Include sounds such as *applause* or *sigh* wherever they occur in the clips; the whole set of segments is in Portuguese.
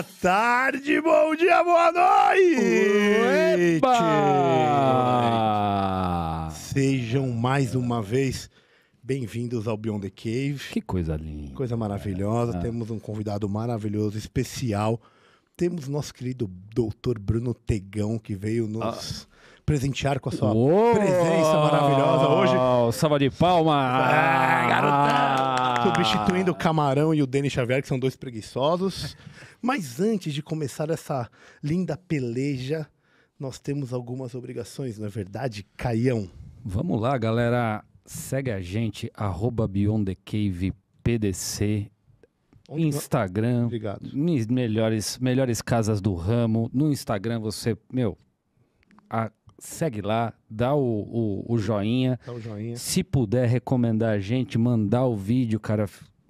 boa tarde, bom dia, boa noite! Epa! Sejam mais uma vez bem-vindos ao Beyond the Cave. Que coisa linda! Coisa maravilhosa, ah. temos um convidado maravilhoso, especial. Temos nosso querido doutor Bruno Tegão, que veio nos... Ah presentear com a sua Uou! presença maravilhosa hoje. Salva de palmas! Ah, garotão! Ah. substituindo o Camarão e o Denis Xavier, que são dois preguiçosos. *laughs* Mas antes de começar essa linda peleja, nós temos algumas obrigações, não é verdade, Caião? Vamos lá, galera. Segue a gente, arroba Beyond the Cave PDC. Onde Instagram, Obrigado. melhores, melhores casas do ramo. No Instagram você, meu, a segue lá, dá o, o, o joinha. Dá o joinha. Se puder recomendar a gente, mandar o vídeo, cara.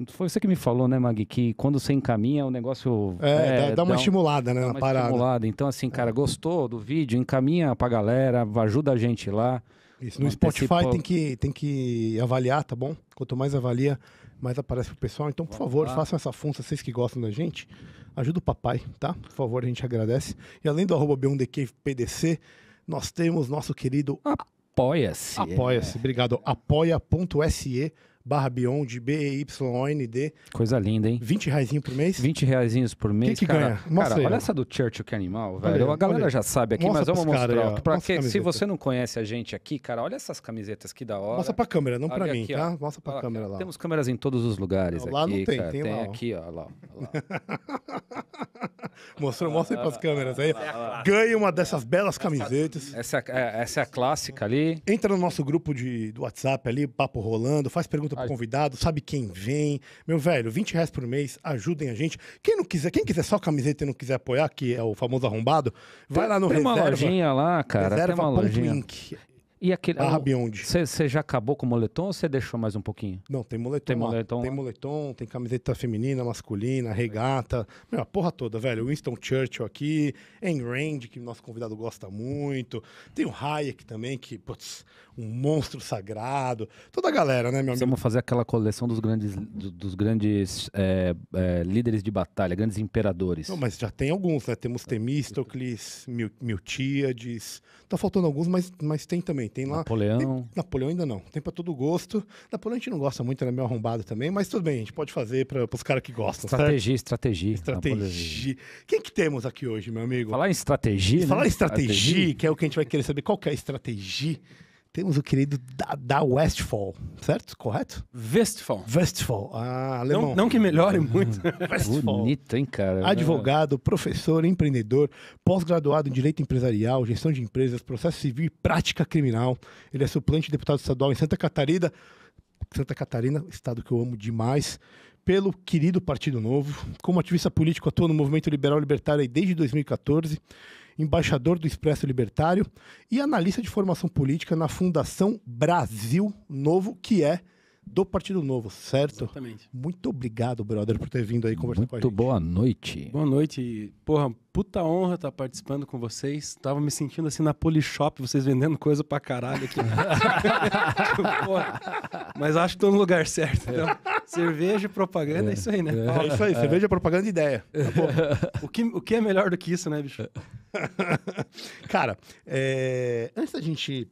Foi você que me falou, né, Magui, que quando você encaminha o negócio. É, é dá, dá, uma dá estimulada, um, né, dá na uma parada. Estimulada. Então, assim, é. cara, gostou do vídeo? Encaminha pra galera, ajuda a gente lá. Isso, no Spotify tem que, tem que avaliar, tá bom? Quanto mais avalia, mais aparece pro pessoal. Então, por Vamos favor, lá. façam essa função, vocês que gostam da gente. Ajuda o papai, tá? Por favor, a gente agradece. E além do arroba b 1 dkpdc nós temos nosso querido Apoia-se. Apoia-se, obrigado. Apoia.se barra Beyond, B-E-Y-O-N-D. Coisa linda, hein? 20 reais por mês? 20 reais por mês. Que, que cara, ganha? Mostra cara, aí, olha ó. essa do Churchill, que animal, velho. Olha, a galera olha. já sabe aqui, Mostra mas vamos mostrar. Cara, ó, pra que, se você não conhece a gente aqui, cara, olha essas camisetas que da hora. Mostra pra câmera, não pra olha mim, aqui, tá? Mostra pra olha, câmera lá. Temos câmeras em todos os lugares. Lá aqui, não tem, cara. tem, tem aqui, ó. Lá, *laughs* Mostrou, mostra aí pras câmeras aí. Ganha uma dessas belas camisetas. Essa, é, essa é a clássica ali. Entra no nosso grupo de, do WhatsApp ali, papo rolando, faz pergunta sempre convidado, sabe quem vem. Meu velho, 20 reais por mês, ajudem a gente. Quem não quiser, quem quiser só camiseta e não quiser apoiar, que é o famoso arrombado, vai tem, lá no tem reserva. Tem uma lojinha lá, cara. Reserva. Tem uma lojinha. E aquele. Você já acabou com o moletom ou você deixou mais um pouquinho? Não, tem moletom. Tem moletom. Tem moletom, tem camiseta feminina, masculina, regata. Meu, a porra toda, velho. Winston Churchill aqui, Ayn Rand, que nosso convidado gosta muito. Tem o Hayek também, que, putz, um monstro sagrado, toda a galera, né, meu amigo? Vamos fazer aquela coleção dos grandes, dos grandes é, é, líderes de batalha, grandes imperadores. Não, mas já tem alguns, né? Temos é. Temístocles, Miltíades, tá faltando alguns, mas, mas tem também. Tem lá. Napoleão. Tem, Napoleão ainda não. Tem para todo gosto. Napoleão a gente não gosta muito, né? Meu arrombado também, mas tudo bem, a gente pode fazer para os caras que gostam. Estratégia, estratégia. Estratégia. Quem que temos aqui hoje, meu amigo? Falar em estratégia. Falar né? em estratégia, estratégia, que é o que a gente vai querer saber. Qual que é a estratégia? Temos o querido da, da Westfall, certo? Correto? Westfall. Westfall, ah, alemão. Não, não que melhore muito. *laughs* Bonito, hein, cara? Advogado, professor, empreendedor, pós-graduado em Direito Empresarial, Gestão de Empresas, Processo Civil e Prática Criminal. Ele é suplente de deputado estadual em Santa Catarina, Santa Catarina, estado que eu amo demais pelo querido Partido Novo. Como ativista político, atua no movimento liberal libertário desde 2014 embaixador do Expresso Libertário e analista de formação política na Fundação Brasil Novo, que é do Partido Novo, certo? Exatamente. Muito obrigado, brother, por ter vindo aí conversar Muito com a gente. Muito boa noite. Boa noite. Porra, puta honra estar tá participando com vocês. Tava me sentindo assim na Polishop, vocês vendendo coisa pra caralho aqui. *laughs* Porra. Mas acho que tô no lugar certo. Então, cerveja e propaganda é. é. isso aí, né? É, é isso aí, é. cerveja, propaganda e ideia. Tá o, que, o que é melhor do que isso, né, bicho? *laughs* Cara, é... antes da gente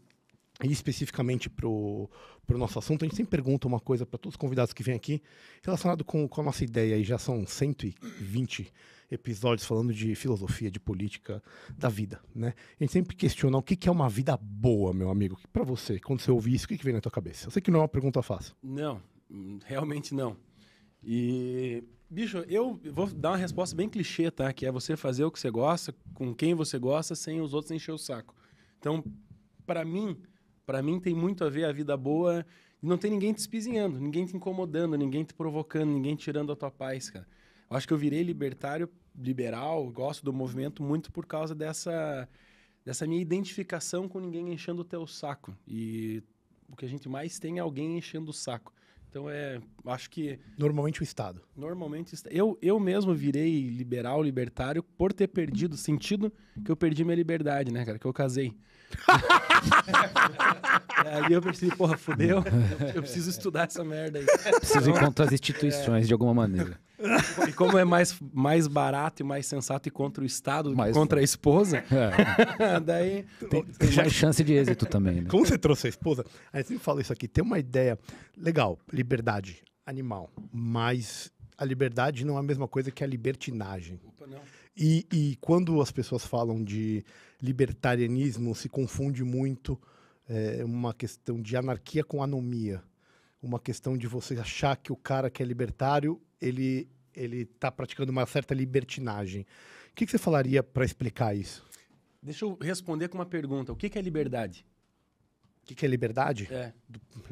ir especificamente pro para o nosso assunto, a gente sempre pergunta uma coisa para todos os convidados que vêm aqui, relacionado com, com a nossa ideia, e já são 120 episódios falando de filosofia, de política, da vida, né? A gente sempre questiona o que, que é uma vida boa, meu amigo. Para você, quando você ouvir isso, o que, que vem na tua cabeça? Eu sei que não é uma pergunta fácil. Não, realmente não. E, bicho, eu vou dar uma resposta bem clichê, tá? Que é você fazer o que você gosta, com quem você gosta, sem os outros encher o saco. Então, para mim para mim tem muito a ver a vida boa e não tem ninguém te espizinhando, ninguém te incomodando, ninguém te provocando, ninguém tirando a tua paz, cara. Eu acho que eu virei libertário, liberal, gosto do movimento muito por causa dessa dessa minha identificação com ninguém enchendo o teu saco. E o que a gente mais tem é alguém enchendo o saco. Então é, acho que normalmente o estado. Normalmente eu eu mesmo virei liberal, libertário por ter perdido o sentido que eu perdi minha liberdade, né, cara, que eu casei ali *laughs* eu percebi, porra, fudeu. Eu preciso estudar essa merda aí. Preciso ir contra as instituições, é. de alguma maneira. E como é mais, mais barato e mais sensato e contra o Estado mais contra a esposa, é. *laughs* daí... Tem, tem mais chance de êxito também, né? Como você trouxe a esposa, aí você me fala isso aqui, tem uma ideia legal, liberdade animal, mas a liberdade não é a mesma coisa que a libertinagem. Opa, não. E, e quando as pessoas falam de libertarianismo, se confunde muito é, uma questão de anarquia com anomia. Uma questão de você achar que o cara que é libertário, ele ele está praticando uma certa libertinagem. O que, que você falaria para explicar isso? Deixa eu responder com uma pergunta. O que, que é liberdade? O que, que, é liberdade? É.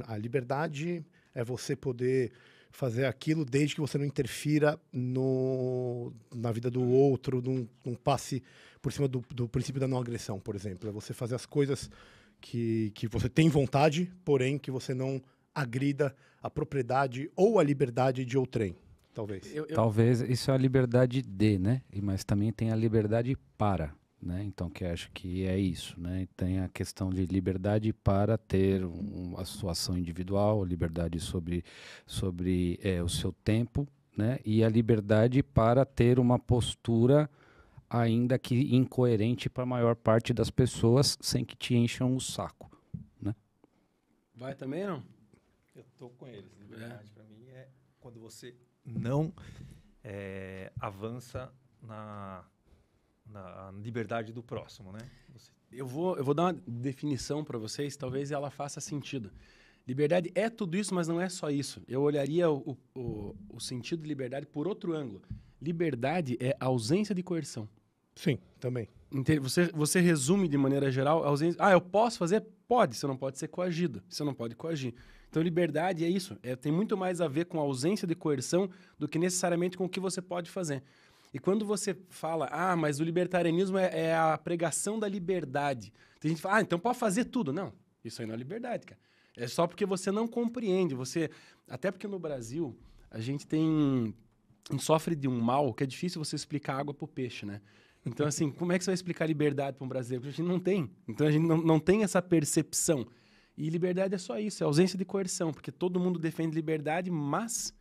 A liberdade é você poder fazer aquilo desde que você não interfira no, na vida do outro, num, num passe por cima do, do princípio da não agressão, por exemplo. É você fazer as coisas que, que você tem vontade, porém que você não agrida a propriedade ou a liberdade de outrem. Talvez. Eu, eu... Talvez isso é a liberdade de, né? Mas também tem a liberdade para. Né? Então, que acho que é isso. Né? Tem a questão de liberdade para ter um, a sua ação individual, liberdade sobre, sobre é, o seu tempo né? e a liberdade para ter uma postura ainda que incoerente para a maior parte das pessoas sem que te encham o saco. Né? Vai também, não? Eu tô com eles. Liberdade é. para mim é quando você não é, avança na na, liberdade do próximo, né? Você... Eu, vou, eu vou dar uma definição para vocês, talvez ela faça sentido. Liberdade é tudo isso, mas não é só isso. Eu olharia o, o, o sentido de liberdade por outro ângulo. Liberdade é ausência de coerção. Sim, também. Você, você resume de maneira geral a ausência. Ah, eu posso fazer? Pode, você não pode ser coagido. Você não pode coagir. Então, liberdade é isso. É, tem muito mais a ver com a ausência de coerção do que necessariamente com o que você pode fazer. E quando você fala, ah, mas o libertarianismo é, é a pregação da liberdade. Tem gente que fala, ah, então pode fazer tudo. Não, isso aí não é liberdade, cara. É só porque você não compreende. Você. Até porque no Brasil, a gente tem. sofre de um mal que é difícil você explicar água para o peixe, né? Então, *laughs* assim, como é que você vai explicar liberdade para um brasileiro? Porque a gente não tem. Então, a gente não, não tem essa percepção. E liberdade é só isso, é ausência de coerção, porque todo mundo defende liberdade, mas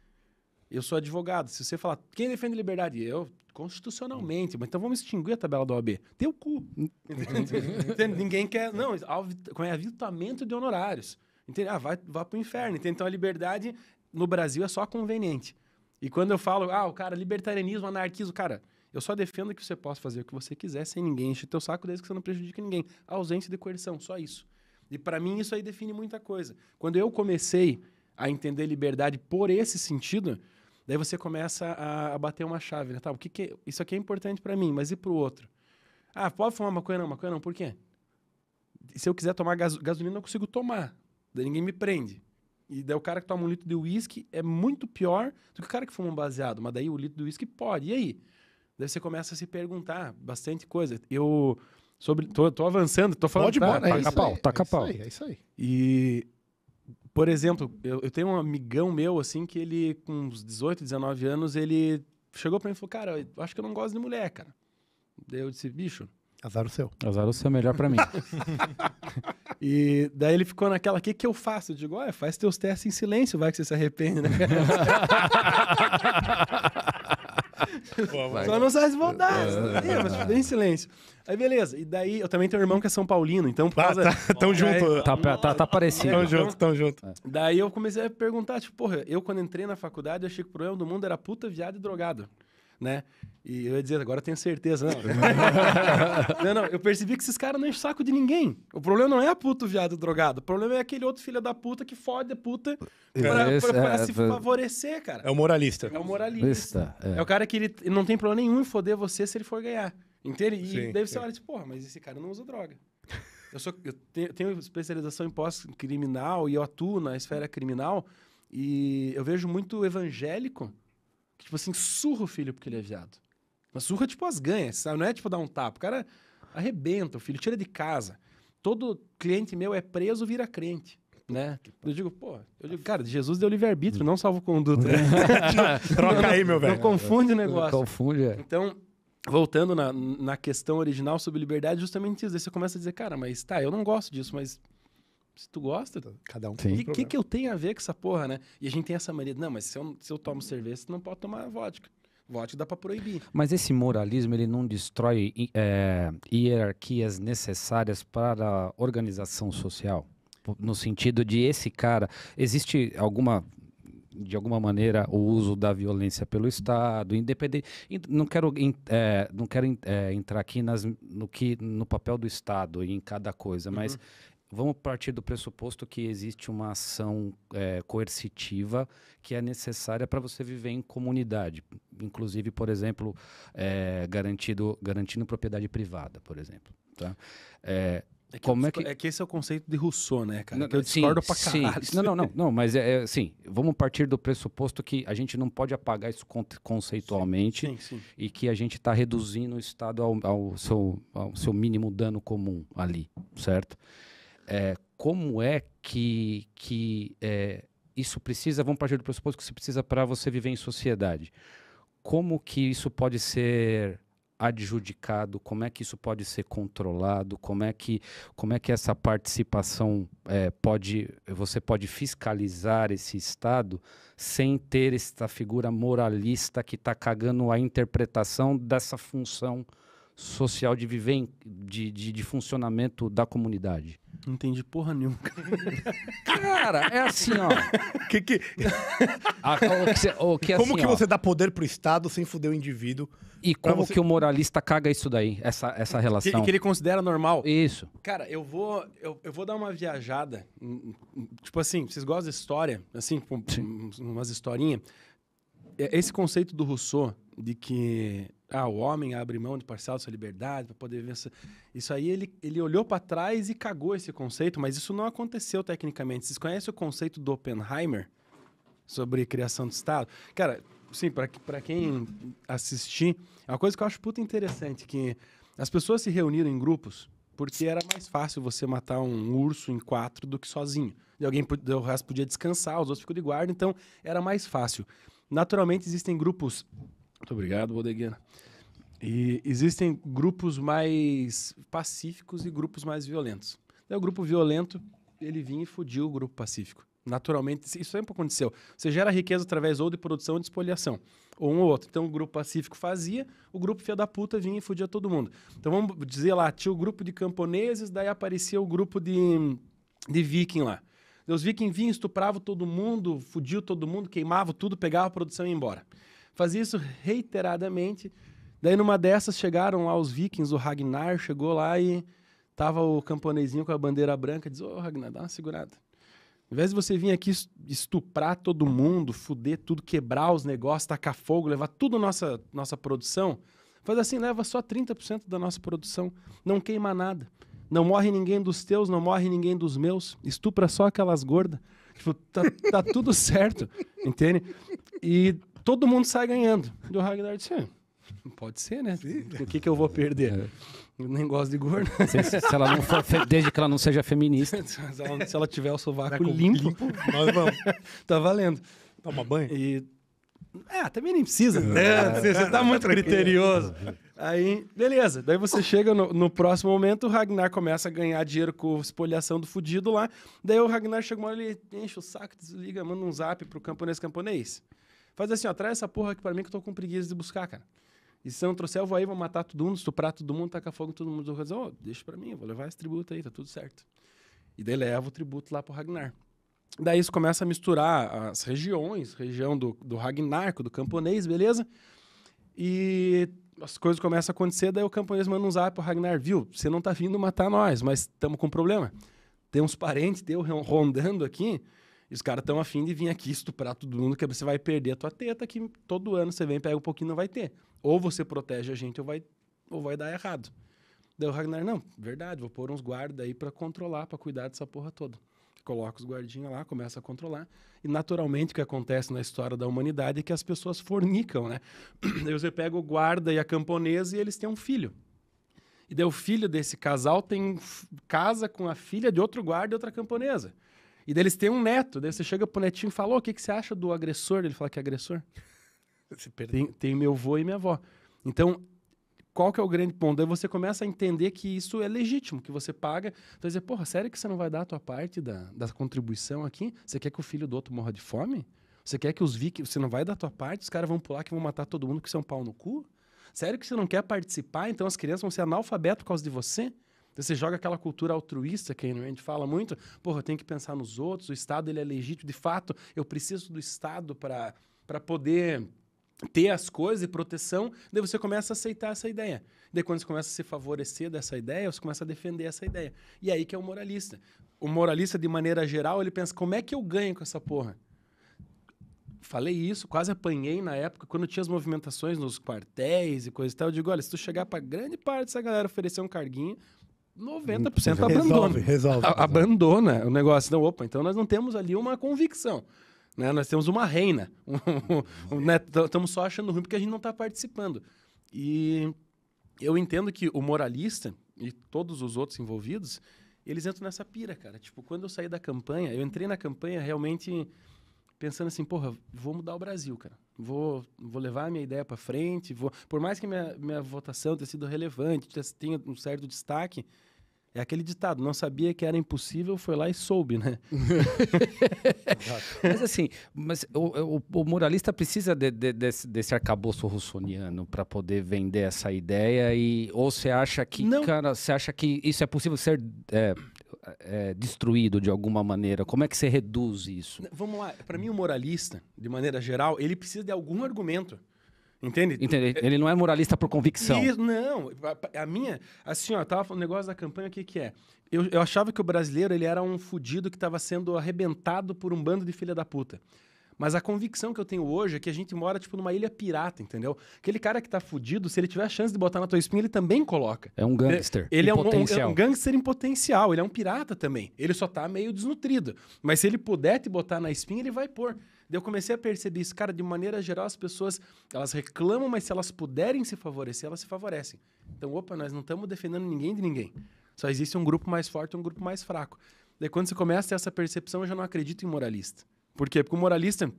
eu sou advogado. Se você falar quem defende liberdade, eu constitucionalmente, mas então vamos extinguir a tabela da OAB. Teu cu. *laughs* Ninguém quer. Não, com é avitamento de honorários. Entende? Ah, vai, vai pro inferno. Então a liberdade no Brasil é só conveniente. E quando eu falo, ah, o cara, libertarianismo, anarquismo, cara, eu só defendo que você possa fazer o que você quiser sem ninguém encher teu saco, desde que você não prejudique ninguém. A ausência de coerção, só isso. E para mim isso aí define muita coisa. Quando eu comecei a entender liberdade por esse sentido, Daí você começa a, a bater uma chave, né? Tá, o que, que é, isso aqui é importante para mim, mas e para o outro? Ah, pode fumar maconha não, maconha não, por quê? Se eu quiser tomar gaso, gasolina, eu consigo tomar. Daí ninguém me prende. E daí o cara que toma um litro de uísque é muito pior do que o cara que fuma um baseado. Mas daí o litro de uísque pode. E aí? Daí você começa a se perguntar bastante coisa. Eu sobre tô, tô avançando, tô falando pode tá, bora, é tá, tá isso aí, pau, tá taca é isso Aí, é isso aí. E por exemplo, eu, eu, tenho um amigão meu, assim, que ele, com uns 18, 19 anos, ele chegou pra mim e falou: Cara, eu acho que eu não gosto de mulher, cara. Daí eu disse: Bicho. Azar o seu. Azar o seu, melhor para mim. *laughs* e daí ele ficou naquela: O que, que eu faço? Eu digo: Olha, faz teus testes em silêncio, vai que você se arrepende, né? *laughs* Só não sai esbaldados. é, mas tudo em silêncio. Aí, beleza. E daí, eu também tenho um irmão que é São Paulino, então... Por ah, causa... tá, *laughs* tão junto. Né? Tá, tá, tá parecido. Tão junto, então, tão junto. É. Daí eu comecei a perguntar, tipo, porra, eu quando entrei na faculdade, eu achei que o problema do mundo era puta, viado e drogado, né? E eu ia dizer, agora eu tenho certeza, não. Né? *laughs* não, não, eu percebi que esses caras não enchem saco de ninguém. O problema não é a puta, o viado drogado. O problema é aquele outro filho da puta que fode a puta pra, Esse, pra, pra, é, pra se é, é, favorecer, cara. É o moralista. É o moralista. É. é, o cara que ele não tem problema nenhum em foder você se ele for ganhar. Entende? E deve ser você sim. olha porra, mas esse cara não usa droga. eu, sou, eu tenho especialização em pós-criminal e eu atuo na esfera criminal. E eu vejo muito evangélico que, tipo assim, surra o filho porque ele é viado. Uma surra, tipo, as ganhas, sabe? Não é tipo dar um tapa. O cara arrebenta o filho, tira de casa. Todo cliente meu é preso, vira crente. Né? Eu digo, pô, eu digo, cara, Jesus deu livre-arbítrio, hum. não salvo conduta. Né? *laughs* Troca aí, meu velho. Não confunde o negócio. Confunde, é. Então, voltando na, na questão original sobre liberdade, justamente isso. Aí você começa a dizer, cara, mas tá, eu não gosto disso, mas se tu gosta, cada um tem. O que, que eu tenho a ver com essa porra, né? E a gente tem essa mania, não, mas se eu, se eu tomo cerveja, você não pode tomar vodka vote dá para proibir. Mas esse moralismo ele não destrói é, hierarquias necessárias para a organização social? No sentido de esse cara, existe alguma de alguma maneira o uso da violência pelo Estado, independente. Não quero, é, não quero é, entrar aqui nas, no, que, no papel do Estado em cada coisa, mas uhum. Vamos partir do pressuposto que existe uma ação é, coercitiva que é necessária para você viver em comunidade, inclusive, por exemplo, é, garantido, garantindo propriedade privada, por exemplo. Tá? É, é que, Como é, que... é que esse é o conceito de Rousseau, né, cara? Não, que eu discordo sim, pra caralho. Sim. Não, não, não, não, mas é, é assim, vamos partir do pressuposto que a gente não pode apagar isso conceitualmente sim, sim, e que a gente está reduzindo o Estado ao, ao, seu, ao seu mínimo dano comum ali, certo? é, como é que, que é, isso precisa, vamos partir do pressuposto que isso precisa para você viver em sociedade. Como que isso pode ser adjudicado, como é que isso pode ser controlado, como é que, como é que essa participação é, pode, você pode fiscalizar esse Estado sem ter esta figura moralista que está cagando a interpretação dessa função social de viver, em, de, de, de, funcionamento da comunidade. Não entendi porra nenhuma. *laughs* Cara, é assim, ó. Que, que... A, o que, cê, o que é como assim, que ó. você dá poder pro Estado sem foder o indivíduo? E como você... que o moralista caga isso daí, essa, essa relação? Que, que ele considera normal. Isso. Cara, eu vou, eu, eu vou dar uma viajada. Hum, hum, hum, tipo assim, vocês gostam de história? Assim, tipo, um, umas historinhas. É, esse conceito do Rousseau de que ah, o homem abre mão de parcial de sua liberdade para poder vencer. Isso aí ele, ele olhou para trás e cagou esse conceito, mas isso não aconteceu tecnicamente. Vocês conhecem o conceito do Oppenheimer sobre criação do Estado? Cara, sim, para quem assistir, é uma coisa que eu acho puta interessante, que as pessoas se reuniram em grupos porque era mais fácil você matar um urso em quatro do que sozinho. E alguém, o resto podia descansar, os outros ficam de guarda, então era mais fácil. Naturalmente existem grupos muito obrigado, Bodeguena. E existem grupos mais pacíficos e grupos mais violentos. Então, o grupo violento, ele vinha e fudiu o grupo pacífico. Naturalmente, isso sempre aconteceu. Você gera riqueza através ou de produção ou de espoliação. Ou um ou outro. Então, o grupo pacífico fazia, o grupo filha da puta vinha e fudia todo mundo. Então, vamos dizer lá, tinha o grupo de camponeses, daí aparecia o grupo de, de viking lá. Os vikings vinham, estupravam todo mundo, fudiam todo mundo, queimavam tudo, pegavam a produção e iam embora. Fazia isso reiteradamente. Daí numa dessas chegaram lá os vikings, o Ragnar chegou lá e tava o camponesinho com a bandeira branca, diz: "Ô, oh, Ragnar, dá uma segurada. Ao invés de você vir aqui estuprar todo mundo, fuder tudo, quebrar os negócios, tacar fogo, levar tudo nossa nossa produção, faz assim, leva só 30% da nossa produção, não queima nada. Não morre ninguém dos teus, não morre ninguém dos meus. Estupra só aquelas gordas. Tipo, tá, tá tudo certo, entende? E todo mundo sai ganhando. E o Ragnar disse: é, pode ser, né? Sim. O que, que eu vou perder? É. Eu nem gosto de gordo. *laughs* Se, se, ela não for, desde que ela não seja feminista. *laughs* se, ela, se ela tiver o sovaco tá limpo, limpo, nós vamos. *laughs* tá valendo. Toma banho. E é, também nem precisa. Né? Você, você tá muito tá criterioso. Aí, beleza. Daí você chega no, no, próximo momento, o Ragnar começa a ganhar dinheiro com espoliação do fudido lá. Daí o Ragnar chega uma hora, ele enche o saco, desliga, manda um zap pro camponês camponês. Faz assim, ó, traz essa porra aqui pra mim que eu tô com preguiça de buscar, cara. E se eu não trouxer, eu vou aí, vou matar todo mundo, estuprar todo mundo, tacar fogo todo mundo. Eu dizer, oh, deixa pra mim, eu vou levar esse tributo aí, tá tudo certo. E daí leva o tributo lá pro Ragnar. Daí isso começa a misturar as regiões, região do, do Ragnarco, do camponês, beleza? E as coisas começam a acontecer, daí o camponês manda um zap pro Ragnar, viu? Você não tá vindo matar nós, mas estamos com um problema. Tem uns parentes teus rondando aqui, os caras estão afim de vir aqui estuprar todo mundo, que você vai perder a tua teta, que todo ano você vem, pega um pouquinho não vai ter. Ou você protege a gente ou vai, ou vai dar errado. Daí o Ragnar, não, verdade, vou pôr uns guardas aí para controlar, para cuidar dessa porra toda. Coloca os guardinhas lá, começa a controlar. E naturalmente o que acontece na história da humanidade é que as pessoas fornicam, né? *clears throat* Daí você pega o guarda e a camponesa e eles têm um filho. E daí o filho desse casal tem casa com a filha de outro guarda e outra camponesa. E daí eles têm um neto, daí você chega pro netinho e fala: oh, o que, que você acha do agressor? Ele fala que é agressor. *laughs* Tem, tem, meu avô e minha avó. Então, qual que é o grande ponto? Daí você começa a entender que isso é legítimo, que você paga. Então, dizer, porra, sério que você não vai dar a tua parte da, da contribuição aqui? Você quer que o filho do outro morra de fome? Você quer que os que Você não vai dar a tua parte? Os caras vão pular que vão matar todo mundo que são é um pau no cu? Sério que você não quer participar? Então, as crianças vão ser analfabetas por causa de você? Então, você joga aquela cultura altruísta que a gente fala muito, porra, eu tenho que pensar nos outros, o Estado ele é legítimo, de fato, eu preciso do Estado para poder ter as coisas e proteção, daí você começa a aceitar essa ideia. Daí quando você começa a se favorecer dessa ideia, você começa a defender essa ideia. E aí que é o moralista. O moralista, de maneira geral, ele pensa, como é que eu ganho com essa porra? Falei isso, quase apanhei na época, quando tinha as movimentações nos quartéis e coisa e tal. Eu digo, olha, se tu chegar pra grande parte dessa galera oferecer um carguinho, 90% abandona. Resolve, resolve, Abandona o negócio. Então, opa, então nós não temos ali uma convicção. Né? Nós temos uma reina. *laughs* né? Estamos só achando ruim porque a gente não está participando. E eu entendo que o moralista e todos os outros envolvidos, eles entram nessa pira, cara. Tipo, quando eu saí da campanha, eu entrei na campanha realmente pensando assim, porra, vou mudar o Brasil, cara vou, vou levar a minha ideia para frente, vou, por mais que minha, minha votação tenha sido relevante, tenha um certo destaque, é aquele ditado, não sabia que era impossível, foi lá e soube, né? *laughs* mas assim, mas o, o, o moralista precisa de, de, desse, desse arcabouço russoniano para poder vender essa ideia e ou você acha que, não. cara, você acha que isso é possível ser é, é, destruído de alguma maneira? Como é que você reduz isso? Né, vamos lá. Para mim, o moralista, de maneira geral, ele precisa de algum argumento. Entende? Entende? Ele não é moralista por convicção. não. A, a minha... Assim, ó, eu tava falando um negócio da campanha, o que que é? Eu, eu achava que o brasileiro, ele era um fudido que estava sendo arrebentado por um bando de filha da puta. Mas a convicção que eu tenho hoje é que a gente mora, tipo, numa ilha pirata, entendeu? Aquele cara que tá fudido, se ele tiver a chance de botar na tua espinha, ele também coloca. É um gangster. É, ele, é, um, um, é gangster em potencial, ele é um pirata também. Ele só tá meio desnutrido. Mas se ele puder te botar na espinha, ele vai pôr. Daí eu comecei a perceber isso. Cara, de maneira geral, as pessoas, elas reclamam, mas se elas puderem se favorecer, elas se favorecem. Então, opa, nós não estamos defendendo ninguém de ninguém. Só existe um grupo mais forte e um grupo mais fraco. Daí quando você começa a ter essa percepção, eu já não acredito em moralista. Por quê? Porque o moralista,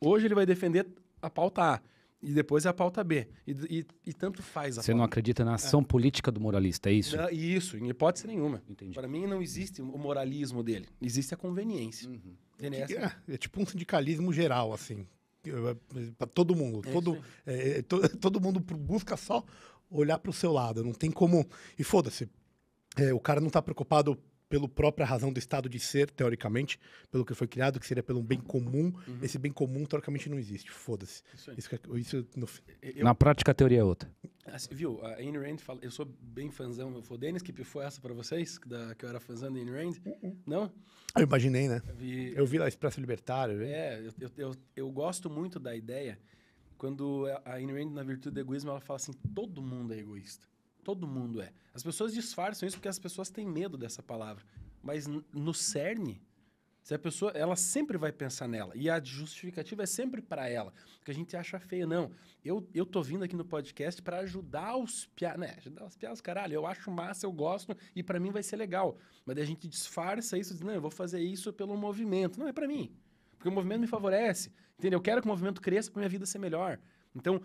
hoje ele vai defender a pauta A e depois é a pauta B. E, e, e tanto faz a Você pauta. não acredita na é. ação é. política do moralista, é isso? Da, isso, em hipótese nenhuma. Para mim não existe o moralismo dele, existe a conveniência. Uhum. É, assim. é, é, tipo um sindicalismo geral, assim, para todo mundo. É todo, to, *laughs* todo mundo busca só olhar para o seu lado, não tem como... E foda-se, o cara não está preocupado pela própria razão do Estado de ser, teoricamente, pelo que foi criado, que seria pelo bem comum. Uhum. Esse bem comum, teoricamente, não existe. Foda-se. Isso, isso, é, isso no... eu... Na prática, a teoria é outra. Assim, viu, a Ayn Rand fala... Eu sou bem fãzão. Foi o Denis que pifou essa pra vocês? Da... Que eu era fãzão da Ayn Rand? Uhum. Não? Eu imaginei, né? Eu vi, eu vi lá Expresso Libertário. Né? É, eu, eu, eu, eu gosto muito da ideia... Quando a Ayn Rand, na virtude do egoísmo, ela fala assim, todo mundo é egoísta. Todo mundo é. As pessoas disfarçam isso porque as pessoas têm medo dessa palavra. Mas no cerne, se a pessoa, ela sempre vai pensar nela. E a justificativa é sempre para ela. Porque a gente acha feio não. Eu, eu tô vindo aqui no podcast para ajudar os piados, né? Ajudar os piados, caralho. Eu acho massa, eu gosto e para mim vai ser legal. Mas a gente disfarça isso, diz, não, eu vou fazer isso pelo movimento. Não é para mim. Porque o movimento me favorece. Entendeu? Eu quero que o movimento cresça para minha vida ser melhor. Então,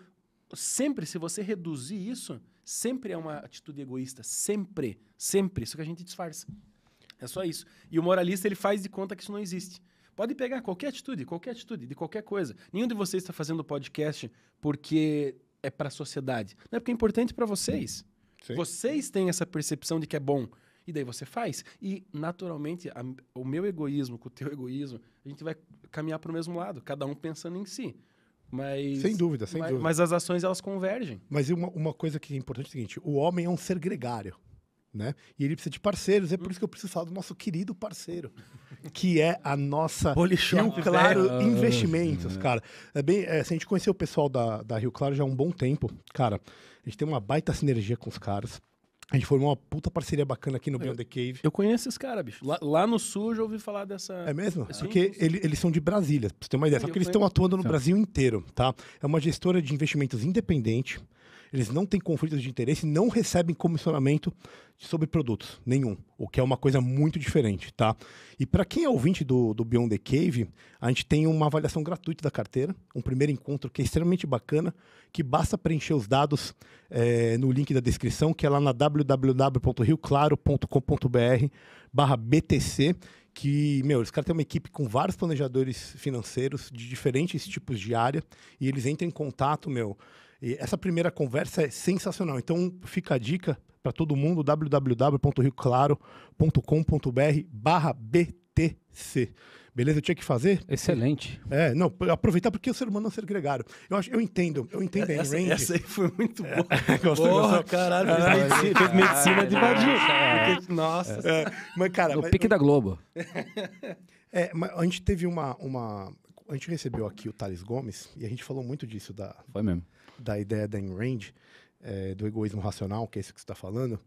sempre se você reduzir isso, Sempre é uma atitude egoísta. Sempre. Sempre. Isso que a gente disfarça. É só isso. E o moralista, ele faz de conta que isso não existe. Pode pegar qualquer atitude, qualquer atitude, de qualquer coisa. Nenhum de vocês está fazendo podcast porque é para a sociedade. Não é porque é importante para vocês. Sim. Vocês têm essa percepção de que é bom. E daí você faz. E, naturalmente, a, o meu egoísmo com o teu egoísmo, a gente vai caminhar para o mesmo lado, cada um pensando em si. Mas, sem dúvida, sem mas, dúvida. Mas as ações elas convergem. Mas uma, uma coisa que é importante é o seguinte: o homem é um ser gregário. Né? E ele precisa de parceiros, é por isso que eu preciso falar do nosso querido parceiro, que é a nossa Rio Claro é. Investimentos, é. cara. É bem, é, assim, a gente conheceu o pessoal da, da Rio Claro já há um bom tempo, cara. A gente tem uma baita sinergia com os caras. A gente formou uma puta parceria bacana aqui no Beyond the Cave. Eu conheço esses caras, bicho. Lá, lá, no sul eu já ouvi falar dessa. É mesmo? É. Porque Ele, eles são de Brasília, pra você ter uma ideia. Só que eles estão atuando no Brasil inteiro, tá? É uma gestora de investimentos independente eles não têm conflitos de interesse, não recebem comissionamento sobre produtos, nenhum, o que é uma coisa muito diferente, tá? E para quem é ouvinte do, do Beyond the Cave, a gente tem uma avaliação gratuita da carteira, um primeiro encontro que é extremamente bacana, que basta preencher os dados é, no link da descrição, que é lá na www.rioclaro.com.br barra BTC, que, meu, os caras têm uma equipe com vários planejadores financeiros de diferentes tipos de área, e eles entram em contato, meu, e essa primeira conversa é sensacional. Então fica a dica para todo mundo, www.rioclaro.com.br BTC. Beleza? Eu tinha que fazer? Excelente. É, não, aproveitar porque o ser humano não é ser gregário. Eu, acho, eu entendo, eu entendo essa, Essa aí foi muito é. boa. É, *laughs* Porra, caralho, caralho, medicina, fez medicina de vadia. Nossa. É, mas, cara... o mas, pique mas, da Globo. *laughs* É, mas a gente teve uma, uma... A gente recebeu aqui o Thales Gomes e a gente falou muito disso da... Foi mesmo da ideia da Ayn Rand, é, do egoísmo racional, que é isso que você está falando.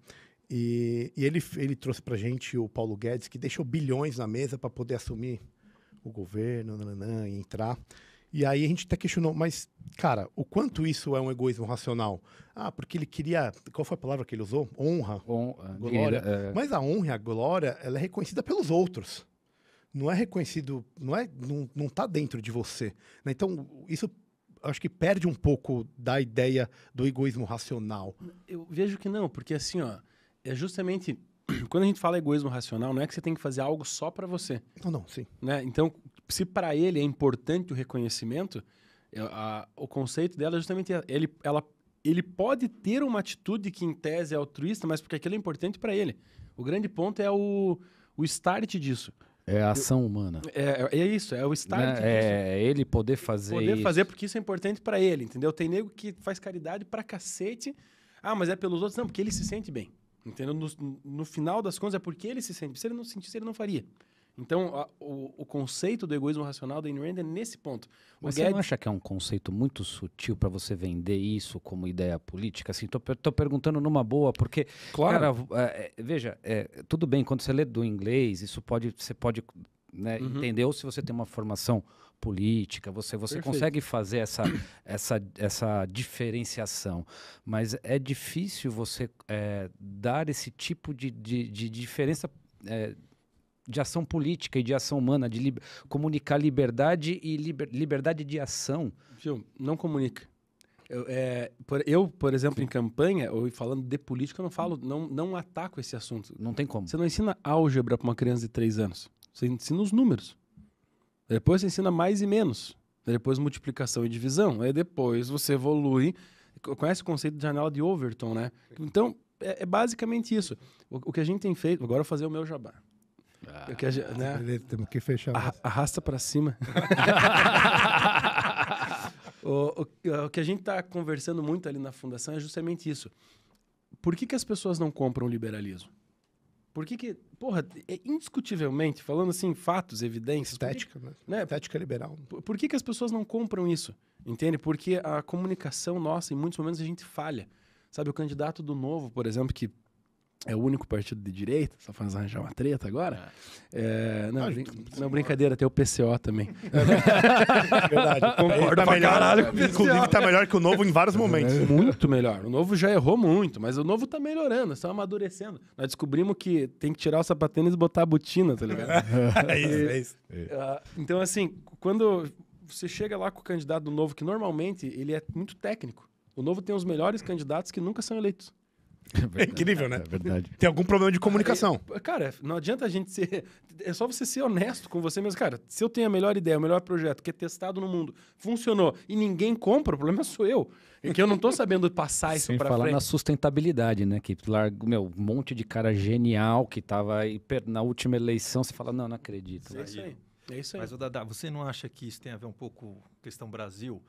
E, e, ele, ele trouxe para gente o Paulo Guedes, que deixou bilhões na mesa para poder assumir o governo, nananã, e entrar. E aí a gente até questionou, mas, cara, o quanto isso é um egoísmo racional? Ah, porque ele queria. Qual foi a palavra que ele usou? Honra. Ah, glória. É... Mas a honra e a glória, ela é reconhecida pelos outros. Não é reconhecido, não é, não, não tá dentro de você. Né? Então, isso acho que perde um pouco da ideia do egoísmo racional. Eu vejo que não, porque assim, ó, é justamente *clears throat* quando a gente fala egoísmo racional, não é que você tem que fazer algo só para você. Não, não, sim. Né? Então, se para ele é importante o reconhecimento, é, a, o conceito dela é justamente ele, ela, ele pode ter uma atitude que em tese é altruísta, mas porque aquilo é importante para ele. O grande ponto é o, o start disso. É a ação humana. É, é, é isso, é o start. Né? É, ele poder fazer Poder isso. fazer porque isso é importante para ele, entendeu? Tem nego que faz caridade pra cacete. Ah, mas é pelos outros? Não, porque ele se sente bem. Entendeu? No, no final das contas, é porque ele se sente. Se ele não sentisse, ele não faria. Então, a, o, o, conceito do egoísmo racional da Ayn Rand é nesse ponto. O Mas você não acha que é um conceito muito sutil para você vender isso como ideia política? Assim, tô, tô perguntando numa boa, porque... Claro. Cara, é, é, veja, é, tudo bem, quando você lê do inglês, isso pode... Você pode né, uhum. Se você tem uma formação política, você, você consegue fazer essa, essa, essa diferenciação. Mas é difícil você é, dar esse tipo de, de, de diferença... É, de ação política e de ação humana, de li comunicar liberdade e liber liberdade de ação. Gil, não comunica. Eu, é, por, eu, por exemplo, em campanha, ou falando de política, eu não falo, não, não ataco esse assunto. Não tem como. Você não ensina álgebra para uma criança de 3 anos. Você ensina os números. Depois você ensina mais e menos. Depois multiplicação e divisão. Aí depois você evolui. Conhece o conceito de janela de Overton, né? Então, é, é basicamente isso. O, o, que a gente tem feito. Agora eu vou fazer o meu jabá. Ah, que, né? Temos que fechar. arrasta para cima. *laughs* o, o, o, que a gente está conversando muito ali na fundação é justamente isso. Por que, que as pessoas não compram o liberalismo? Por que, que porra, é indiscutivelmente, falando assim, fatos, evidências. Estética, que, né? né? Estética liberal. Por, por que, que as pessoas não compram isso? Entende? Porque a comunicação nossa, em muitos momentos, a gente falha. Sabe, o candidato do novo, por exemplo, que é o único partido de direita, só tá faz arranjar uma treta agora. Ah. É, não, brin não, brincadeira, tem o PCO também. *laughs* Verdade, concordo tá pra melhor, caralho. É inclusive tá melhor que o novo em vários momentos. É, muito melhor. O novo já errou muito, mas o novo tá melhorando, está amadurecendo. Nós descobrimos que tem que tirar o sapatênis e botar a botina, tá ligado? *laughs* é isso, é isso. Ah, então, assim, quando você chega lá com o candidato novo, que normalmente ele é muito técnico. O novo tem os melhores candidatos que nunca são eleitos. *laughs* É, incrível, né? É verdade. Tem algum problema de comunicação. Cara, não adianta a gente ser. É só você ser honesto com você mesmo. Cara, se eu tenho a melhor ideia, o melhor projeto, que é testado no mundo, funcionou e ninguém compra, o problema sou eu. É que eu não tô sabendo passar isso Sem pra falar frente. na sustentabilidade, né? Que largo, meu, um monte de cara genial que tava na última eleição. Você fala, não, não acredito. É né? isso aí. É isso aí. Mas, Dadá, você não acha que isso tem a ver um pouco com questão Brasil?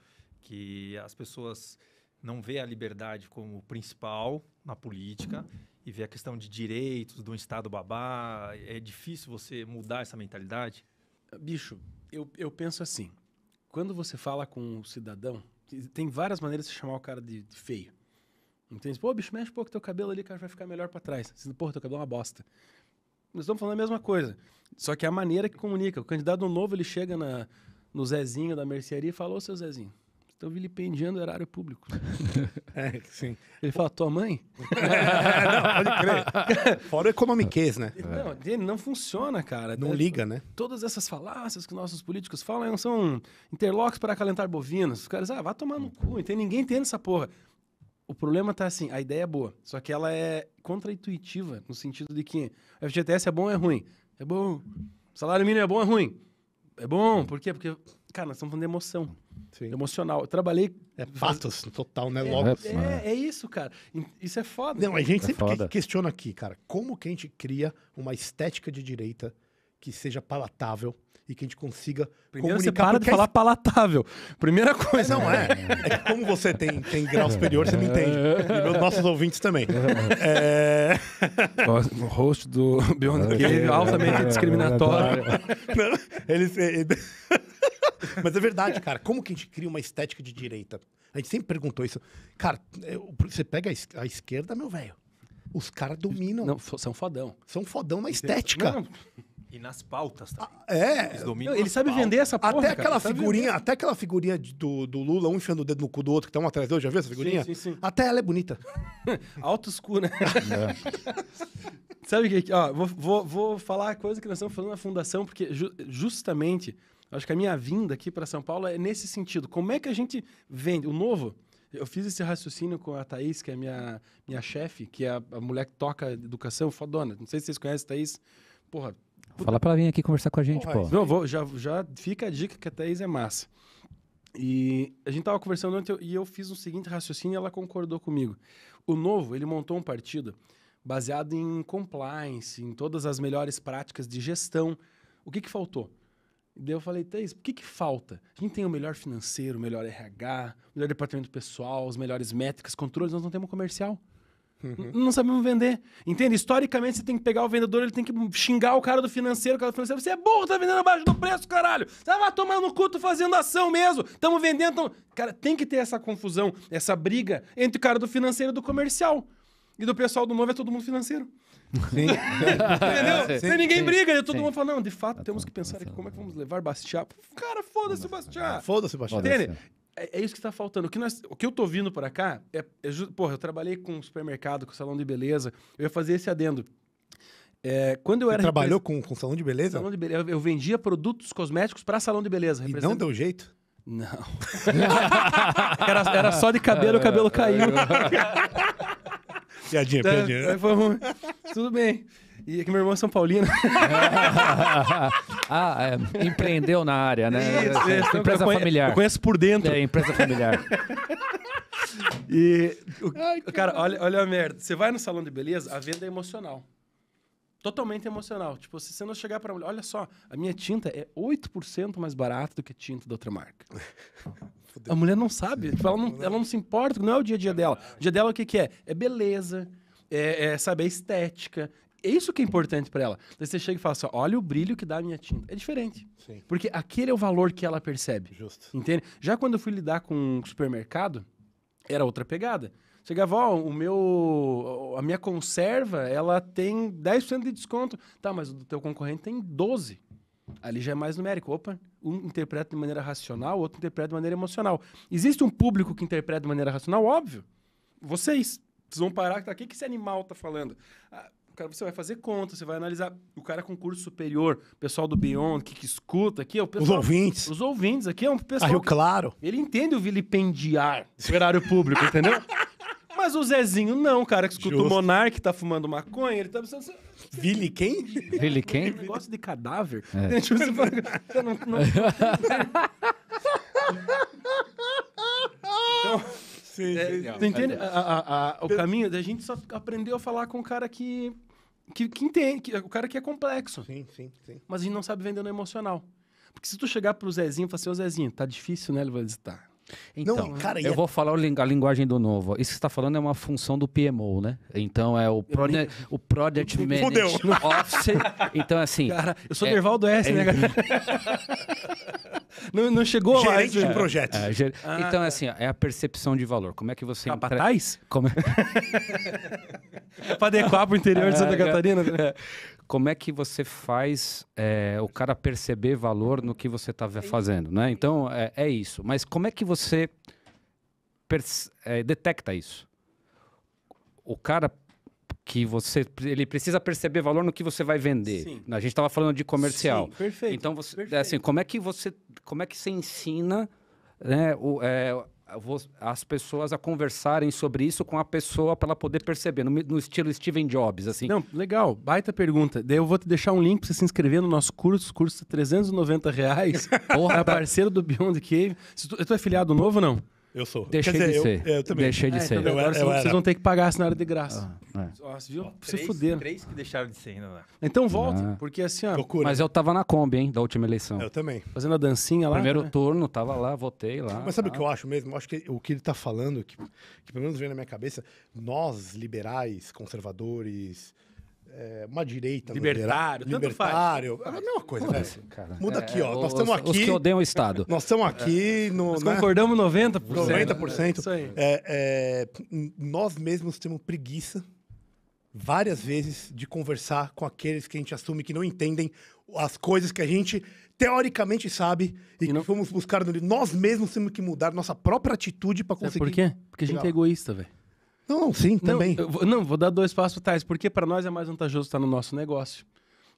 Que as pessoas não vê a liberdade como principal na política e vê a questão de direitos do Estado babá. É difícil você mudar essa mentalidade? Bicho, eu, eu penso assim. Quando você fala com um cidadão, tem várias maneiras de chamar o cara de, de feio. Entende? Pô, bicho, mexe um pouco teu cabelo ali, cara, vai ficar melhor para trás. Você, Pô, teu cabelo é uma bosta. Nós estamos falando a mesma coisa. Só que é a maneira que comunica. O candidato novo, ele chega na, no Zezinho da mercearia e fala, ô, seu Zezinho, Estou vilipendiando o erário público. *laughs* É, sim. Ele fala, tua mãe? *laughs* não, pode crer. Fora o economiquez, né? É. Não, ele não funciona, cara. Não é, liga, né? Todas essas falácias que nossos políticos falam são interlocos para acalentar bovinos. Os caras, ah, vá tomar no cu, então ninguém entende essa porra. O problema tá assim, a ideia é boa, só que ela é contraintuitiva, no sentido de que o FGTS é bom ou é ruim? É bom. O salário mínimo é bom ou é ruim? É bom, por quê? Porque Cara, nós estamos falando de emoção. Sim. Emocional. Eu trabalhei. É patos total, né? É é, é, é, é, isso, cara. Isso é foda. Não, a gente é sempre foda. questiona aqui, cara, como que a gente cria uma estética de direita que seja palatável e que a gente consiga Primeiro você para de falar palatável. Primeira é, coisa. É, não é. É que como você tem, tem grau superior, você me entende. E nossos ouvintes também. É... *laughs* O host do Beyond é, é altamente discriminatório. Não, eh, eh, mas é verdade, cara. Como que a gente cria uma estética de direita? A gente sempre perguntou isso. Cara, eu, você pega a, a esquerda, meu velho. Os caras dominam. Não, são fodão. São fodão na estética. E nas pautas também. Ah, é. Eles dominam Ele sabe pautas. vender essa porra, até cara, aquela figurinha, Até aquela figurinha do, do Lula, um enfiando o dedo no cu do outro, que tá um atrás de outro. Já viu essa figurinha? Sim, sim, sim. Até ela é bonita. *laughs* Altos cu, né? É. *laughs* sabe o que... Ó, vou, vou, vou falar a coisa que nós estamos falando na fundação, porque ju justamente... Acho que a minha vinda aqui para São Paulo é nesse sentido. Como é que a gente vende? O novo, eu fiz esse raciocínio com a Thaís, que é minha, minha chefe, que é a, a mulher que toca educação, fodona. Não sei se vocês conhecem Thaís. Porra. Puta. Fala para ela vir aqui conversar com a gente, Porra, pô. Não, vou, já, já fica a dica que a Thaís é massa. E a gente tava conversando ontem e eu fiz o um seguinte raciocínio e ela concordou comigo. O novo, ele montou um partido baseado em compliance, em todas as melhores práticas de gestão. O que, que faltou? Daí eu falei, Thaís, o que, que falta? A gente tem o melhor financeiro, o melhor RH, o melhor departamento pessoal, as melhores métricas, controles, nós não temos comercial. Uhum. Não sabemos vender. Entende? Historicamente, você tem que pegar o vendedor, ele tem que xingar o cara do financeiro, o cara do financeiro. Você é burro, tá vendendo abaixo do preço, caralho. Você vai tomar no culto fazendo ação mesmo. Estamos vendendo. Tamo... Cara, tem que ter essa confusão, essa briga entre o cara do financeiro e do comercial. E do pessoal do novo é todo mundo financeiro. Sim. *laughs* Entendeu? Sim, ninguém sim, briga, todo sim. mundo fala, não, de fato, tá temos que pensar tá aqui como é que vamos levar Bastiat. Cara, foda-se Bastiat. Foda-se Bastiat. É, é, isso que está faltando. O que, nós, o que eu tô vindo para cá é, é Porra, eu trabalhei com supermercado, com salão de beleza. Eu ia fazer esse adendo. É, quando eu Você era trabalhou com, com salão de beleza? Salão de beleza. Eu, eu vendia produtos cosméticos para salão de beleza. E não deu jeito? Não. *laughs* era, era só de cabelo, o cabelo *laughs* é, caiu. É. Piadinha, tá, piadinha. Foi ruim. Tudo bem. E aqui é que meu irmão é São Paulino. *laughs* ah, é, empreendeu na área, né? Isso, é, isso. Empresa eu familiar. Eu conheço por dentro. É, empresa familiar. *laughs* e, o, Ai, cara, olha, olha a merda. Você vai no salão de beleza, a venda é emocional. Totalmente emocional. Tipo, se você não chegar pra mulher, olha só, a minha tinta é 8% mais barata do que a tinta da outra marca. Fudeu. A mulher não sabe. ela, não, ela não se importa, não é o dia a dia dela. O dia dela, o que, que é? É beleza, é, é saber é estética. É isso que é importante para ela. Daí você chega e fala assim: olha o brilho que dá a minha tinta. É diferente. Sim. Porque aquele é o valor que ela percebe. Justo. Entende? Já quando eu fui lidar com o supermercado, era outra pegada. Chegava, ó, o meu. A minha conserva, ela tem 10% de desconto. Tá, mas o do teu concorrente tem 12%. Ali já é mais numérico. Opa, um interpreta de maneira racional, outro interpreta de maneira emocional. Existe um público que interpreta de maneira racional? Óbvio. Vocês. Vocês vão parar. O que, tá que esse animal está falando? Ah, cara, você vai fazer conta, você vai analisar. O cara com curso superior, o pessoal do Beyond, que, que escuta aqui, é pessoal, os ouvintes. Os ouvintes aqui é um pessoal. Ah, eu, claro. Ele entende o vilipendiar do horário público, entendeu? *laughs* Mas o Zezinho não, cara, que escuta Justo. o Monark, tá fumando maconha, ele tá pensando... Vili quem? Vili quem? Aquele negócio de cadáver. É. *laughs* Tipo, você fala, eu não, não... *laughs* então, sim, é, sim. Tu entende? É. A, a, a, o caminho da gente só aprendeu a falar com o cara que... Que, que entende, que, o cara que é complexo. Sim, sim, sim. Mas a gente não sabe vender no emocional. Porque se tu chegar pro Zezinho e falar assim, ô Zezinho, tá difícil, né? Ele vai dizer, tá. Então, não, cara, eu é... vou falar a linguagem do novo. Isso que você está falando é uma função do PMO, né? Então é o, prode... o Project *laughs* Office. Então, assim. Cara, eu sou é... S, né, é... né, *laughs* não, não, chegou Gerente lá. Gerente de né? projetos. É, ger... ah, então, é assim, é a percepção de valor. Como é que você. Capataz? Entre... Como... É? *laughs* Para adequar para o interior de Santa é, é, Catarina. Né? como é que você faz é, o cara perceber valor no que você está fazendo, né? Então, é, é, isso. Mas como é que você é, detecta isso? O cara que você ele precisa perceber valor no que você vai vender. Sim. A gente estava falando de comercial. Sim, perfeito. Então você é perfeito. assim, como é que você como é que você ensina né, o, eh, as pessoas a conversarem sobre isso com a pessoa para ela poder perceber, no, no, estilo Steven Jobs, assim. Não, legal, baita pergunta. Daí eu vou te deixar um link para você se inscrever no nosso curso, curso de 390 reais. *laughs* Porra, é parceiro do Beyond Cave. Tu, tu é filiado novo ou não? Eu sou. Deixei dizer, de ser. Eu, eu também. Deixei de é, ser. Então, agora vocês era. vão ter que pagar a assinada de graça. Ah, é. viu? Ó, três, Três que deixaram de ser ainda lá. Então volta, ah. porque assim, ó. Procura. Mas eu tava na Kombi, hein, da última eleição. Eu também. Fazendo a dancinha lá. Primeiro né? turno, tava lá, votei lá. Mas sabe o que eu acho mesmo? Eu acho que o que ele tá falando, que, que pelo menos vem na minha cabeça, nós, liberais, conservadores, é, uma direita libertário, liberal, libertário, é a mesma coisa, né? Assim, cara, Muda aqui, é, ó. É, nós estamos aqui. Os que odeiam o Estado. Nós estamos aqui é. no. Nós né? concordamos 90%. 90%. Isso aí. nós mesmos temos preguiça várias vezes de conversar com aqueles que a gente assume que não entendem as coisas que a gente teoricamente sabe e, e que não... fomos buscar no livro. Nós mesmos temos que mudar nossa própria atitude para conseguir. Sabe por quê? Porque a gente é egoísta, velho. Não, sim, também. Não, eu, não vou dar dois passos atrás, porque para nós é mais vantajoso estar tá no nosso negócio,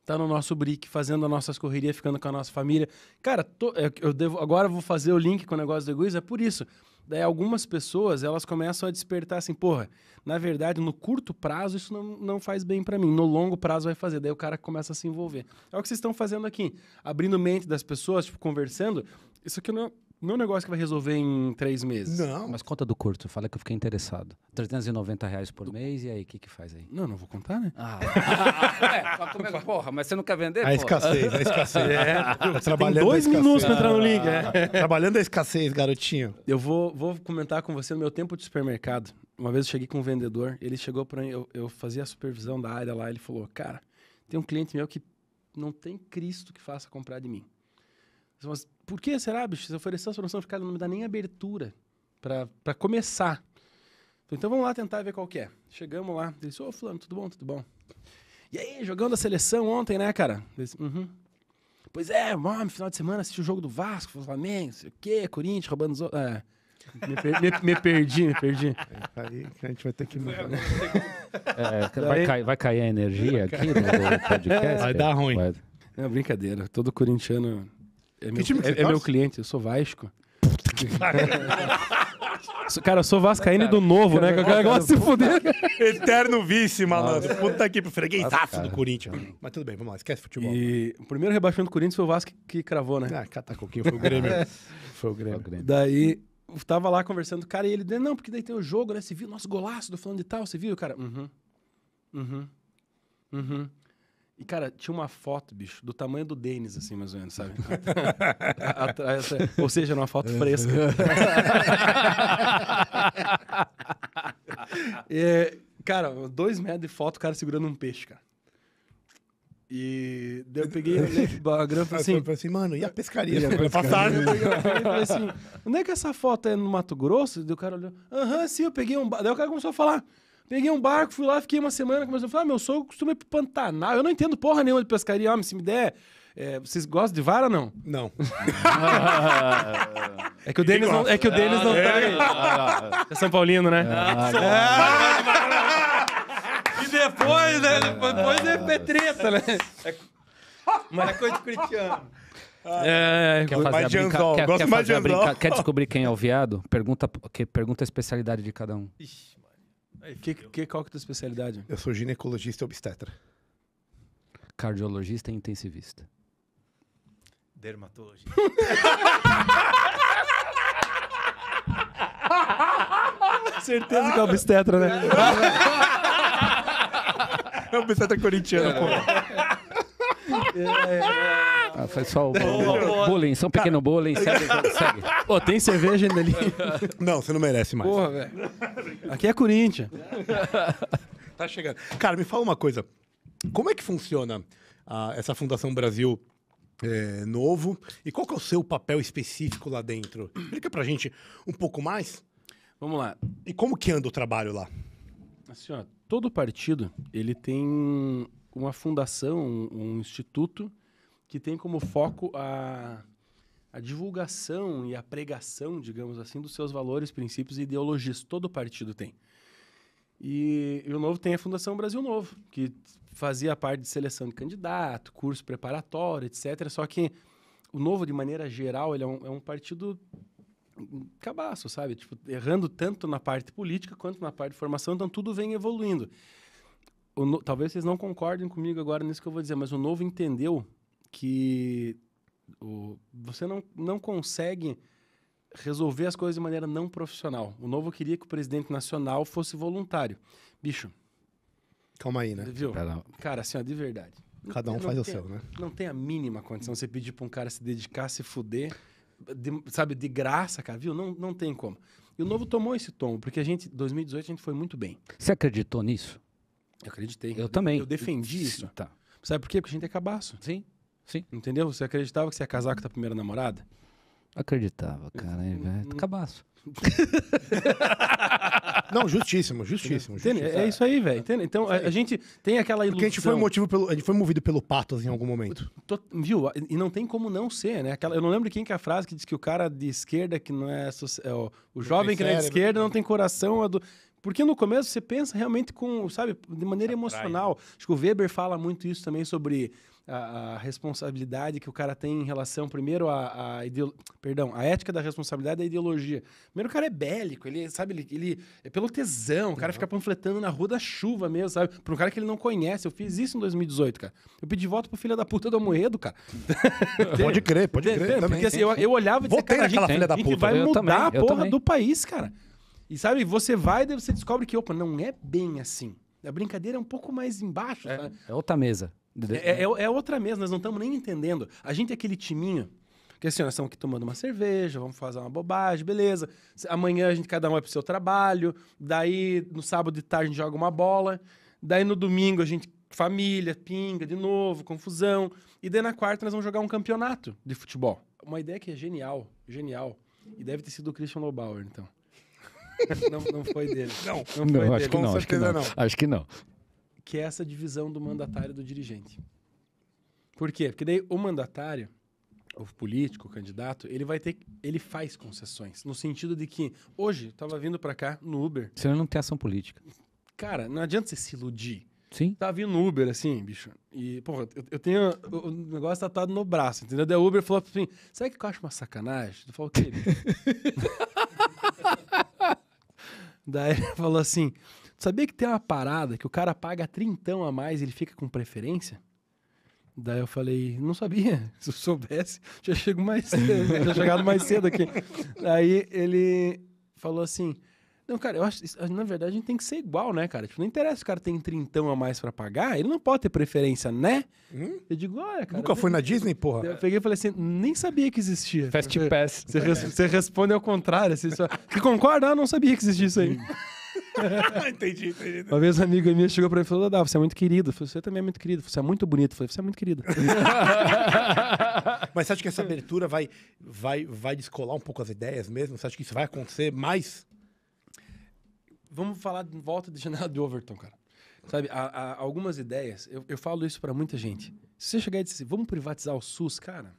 estar tá no nosso brick, fazendo as nossas correrias, ficando com a nossa família. Cara, tô, é, eu devo, agora eu vou fazer o link com o negócio do egoísmo, é por isso. Daí algumas pessoas, elas começam a despertar assim, porra, na verdade, no curto prazo isso não, não faz bem para mim, no longo prazo vai fazer. Daí o cara começa a se envolver. É o que vocês estão fazendo aqui, abrindo mente das pessoas, tipo, conversando. Isso aqui não é não é um negócio que vai resolver em três meses. Não. Mas conta do curto, fala que eu fiquei interessado. 390 reais por do... mês, e aí, o que que faz aí? Não, não vou contar, né? Ah, *laughs* é, mas é porra, mas você não quer vender, A porra. escassez, a escassez. *laughs* É, tá trabalhando dois minutos pra entrar no link, é. Trabalhando a escassez, garotinho. Eu vou, vou comentar com você no meu tempo de supermercado. Uma vez eu cheguei com um vendedor, ele chegou pra mim, eu, eu fazia a supervisão da área lá, ele falou, cara, tem um cliente meu que não tem Cristo que faça comprar de mim. Mas assim, por que será, bicho? Se oferecer essa promoção, cara, não me dá nem abertura para começar. Então vamos lá tentar ver qual que é. Chegamos lá. Ele disse, ô oh, fulano, tudo bom? Tudo bom? E aí, jogando a seleção ontem, né, cara? uhum. Pois é, mano, final de semana assisti o jogo do Vasco, Flamengo, sei o quê, Corinthians, roubando os outros. É. Me, per me, me, perdi, me perdi. É, aí a gente vai ter que né? É, vai, cair, vai cair a energia aqui no podcast? Vai dar ruim. Vai... É brincadeira. Todo corintiano é, é, é meu, é, é meu cliente, eu sou Vasco. Cara, eu sou vascaíno do novo, né? Que o cara gosta de se fuder. Eterno vice, malandro. Puta que freguesaço do Corinthians. Mas tudo bem, vamos lá, esquece futebol. E mano. o primeiro rebaixamento do Corinthians foi o Vasco que cravou, né? Ah, catacoquinho, foi o Grêmio. *laughs* É. foi o Grêmio. Foi o Grêmio. Daí, tava lá conversando com o cara e ele não, porque daí tem o jogo, né? Você viu? Nosso golaço do falando de tal, você viu, cara? Uhum. Uhum. Uhum. E, cara, tinha uma foto, bicho, do tamanho do Denis, assim, mais ou menos, sabe? *laughs* ou seja, numa foto fresca. *laughs* e, cara, dois metros de foto, o cara segurando um peixe, cara. E daí eu peguei *laughs* a grama e assim, falei assim, mano, e a pescaria? E a pescaria? Tá eu falei assim, onde é que essa foto é no Mato Grosso? E o cara olhou, aham, sim, eu peguei um... Daí o cara começou a falar... Peguei um barco, fui lá, fiquei uma semana, começou a falar, ah, meu sogro costuma ir pro Pantanal. Eu não entendo porra nenhuma de pescaria, homem, se me der. É, vocês gostam de vara não? Não. é que o Denis não, é que o Denis não, tá aí. Ah, é São Paulino, né? Ah, é. E depois, né? Depois é petreta, né? É, mas é coisa de Cristiano é, é, é, quer quer quer descobrir quem é o viado? Pergunta, pergunta a especialidade de cada um. Ixi, que, que, qual que é a tua especialidade? Eu sou ginecologista e obstetra. Cardiologista e intensivista. Dermatologista. *laughs* Certeza que é obstetra, né? *laughs* É obstetra corintiano, pô. É, é, é. Ah, foi só o bullying. bullying são tá. pequeno bullying. Segue, *laughs* segue. Pô, tem cerveja ainda ali. Não, você não merece mais. Porra, velho. Aqui é Corinthians. *laughs* Tá chegando. Cara, me fala uma coisa. Como é que funciona ah, essa Fundação Brasil é, Novo? E qual que é o seu papel específico lá dentro? Explica pra gente um pouco mais. Vamos lá. E como que anda o trabalho lá? Assim, ó, todo partido, ele tem uma fundação, um, um instituto que tem como foco a, a divulgação e a pregação, digamos assim, dos seus valores, princípios e ideologias. Todo partido tem. E, e, o Novo tem a Fundação Brasil Novo, que fazia parte de seleção de candidato, curso preparatório, etc. Só que o Novo, de maneira geral, ele é um, é um partido cabaço, sabe? Tipo, errando tanto na parte política quanto na parte de formação, então tudo vem evoluindo. No... talvez vocês não concordem comigo agora nisso que eu vou dizer, mas o Novo entendeu que o, você não, não consegue resolver as coisas de maneira não profissional. O novo queria que o presidente nacional fosse voluntário. Bicho. Calma aí, né? Viu? Pera. Cara, assim, ó, de verdade. Cada um não, faz o seu, né? Não tem a mínima condição você pedir para um cara se dedicar, se fuder, de, sabe, de graça, cara, viu? Não, não tem como. E o Novo tomou esse tom, porque a gente, 2018, a gente foi muito bem. Você acreditou nisso? Eu acreditei. Eu, eu também. Eu defendi isso. Tá. Sabe por quê? Porque a gente é cabaço. Sim. Sim. Entendeu? Você acreditava que você ia casar com a primeira namorada? Acreditava, cara, é velho. É, uhum. Cabaço. *laughs* Não, justíssimo, justíssimo. Entende? É isso aí, velho. É. Entende? Então, a, a gente tem aquela ilusão. Porque a gente foi motivo pelo. A gente foi movido pelo patos em algum momento. Tô- viu? E não tem como não ser, né? Aquela, eu não lembro quem que é a frase que diz que o cara de esquerda que não é. é, o, o jovem que não é de esquerda não tem coração. É do- Porque no começo você pensa realmente com, sabe, de maneira emocional. Né? Acho que o Weber fala muito isso também sobre a, a, responsabilidade que o cara tem em relação, primeiro, a, a ideolo... perdão, a ética da responsabilidade e ideologia. Primeiro, o cara é bélico, ele, sabe, ele, ele é pelo tesão, o cara fica panfletando na rua da chuva mesmo, sabe? Pra um cara que ele não conhece. Eu fiz isso em 2018, cara. Eu pedi voto pro filho da puta do Amoedo, cara. *laughs* pode crer, pode crer. Porque assim, eu, eu, olhava e dizia, Voltei cara, a gente, filha da puta. vai eu mudar também, a porra também. do país, cara. E sabe, você vai e você descobre que, opa, não é bem assim. A brincadeira é um pouco mais embaixo, é, sabe? É outra mesa. É, é, é outra mesa, nós não estamos nem entendendo. A gente é aquele timinho que assim, nós estamos aqui tomando uma cerveja, vamos fazer uma bobagem, beleza. Amanhã a gente cada um vai pro seu trabalho, daí no sábado de tarde a gente joga uma bola, daí no domingo a gente família, pinga de novo, confusão, e daí na quarta nós vamos jogar um campeonato de futebol. Uma ideia que é genial, genial, e deve ter sido o Christian Lobauer, então. *laughs* não, não foi dele. Não, não foi não, dele. Acho que não, acho que não. Acho que não que é essa divisão do mandatário do dirigente. Por quê? Porque daí o mandatário, o político, o candidato, ele vai ter, ele faz concessões, no sentido de que hoje estava vindo para cá no Uber. Você não tem ação política. Cara, não adianta você se iludir. Sim. Tava tá vindo no Uber, assim, bicho. E, porra, eu, eu tenho o, o negócio tatuado tá no braço, entendeu? Daí o Uber falou assim: será que eu acho uma sacanagem? Eu falo, o quê? *laughs* Daí ele falou assim: Sabia que tem uma parada que o cara paga trintão a mais e ele fica com preferência? Daí eu falei, não sabia. *laughs* Se eu soubesse, já chego mais cedo, *laughs* já chegado mais cedo aqui. Aí ele falou assim: Não, cara, eu acho. Na verdade, a gente tem que ser igual, né, cara? Tipo, não interessa se o cara tem trintão a mais para pagar, ele não pode ter preferência, né? Hum? Eu digo, olha, cara. Nunca foi na Disney, porra? Eu peguei e falei assim: nem sabia que existia. Fast Pass. Você, é. res, você responde ao contrário, assim, só. Que concorda? Ah, não sabia que existia isso aí. *laughs* entendi, entendi. Uma vez uma amiga minha chegou pra mim e falou: Dá, você é muito querido. Eu falei, você também é muito querido. Você é muito bonito. Eu falei, você é muito querido. Mas você acha que essa abertura vai, vai, vai descolar um pouco as ideias mesmo? Você acha que isso vai acontecer mais? Vamos falar em volta de janela de Overton, cara. Sabe, há, há algumas ideias, eu, eu falo isso para muita gente. Se você chegar e dizer assim, vamos privatizar o SUS, cara,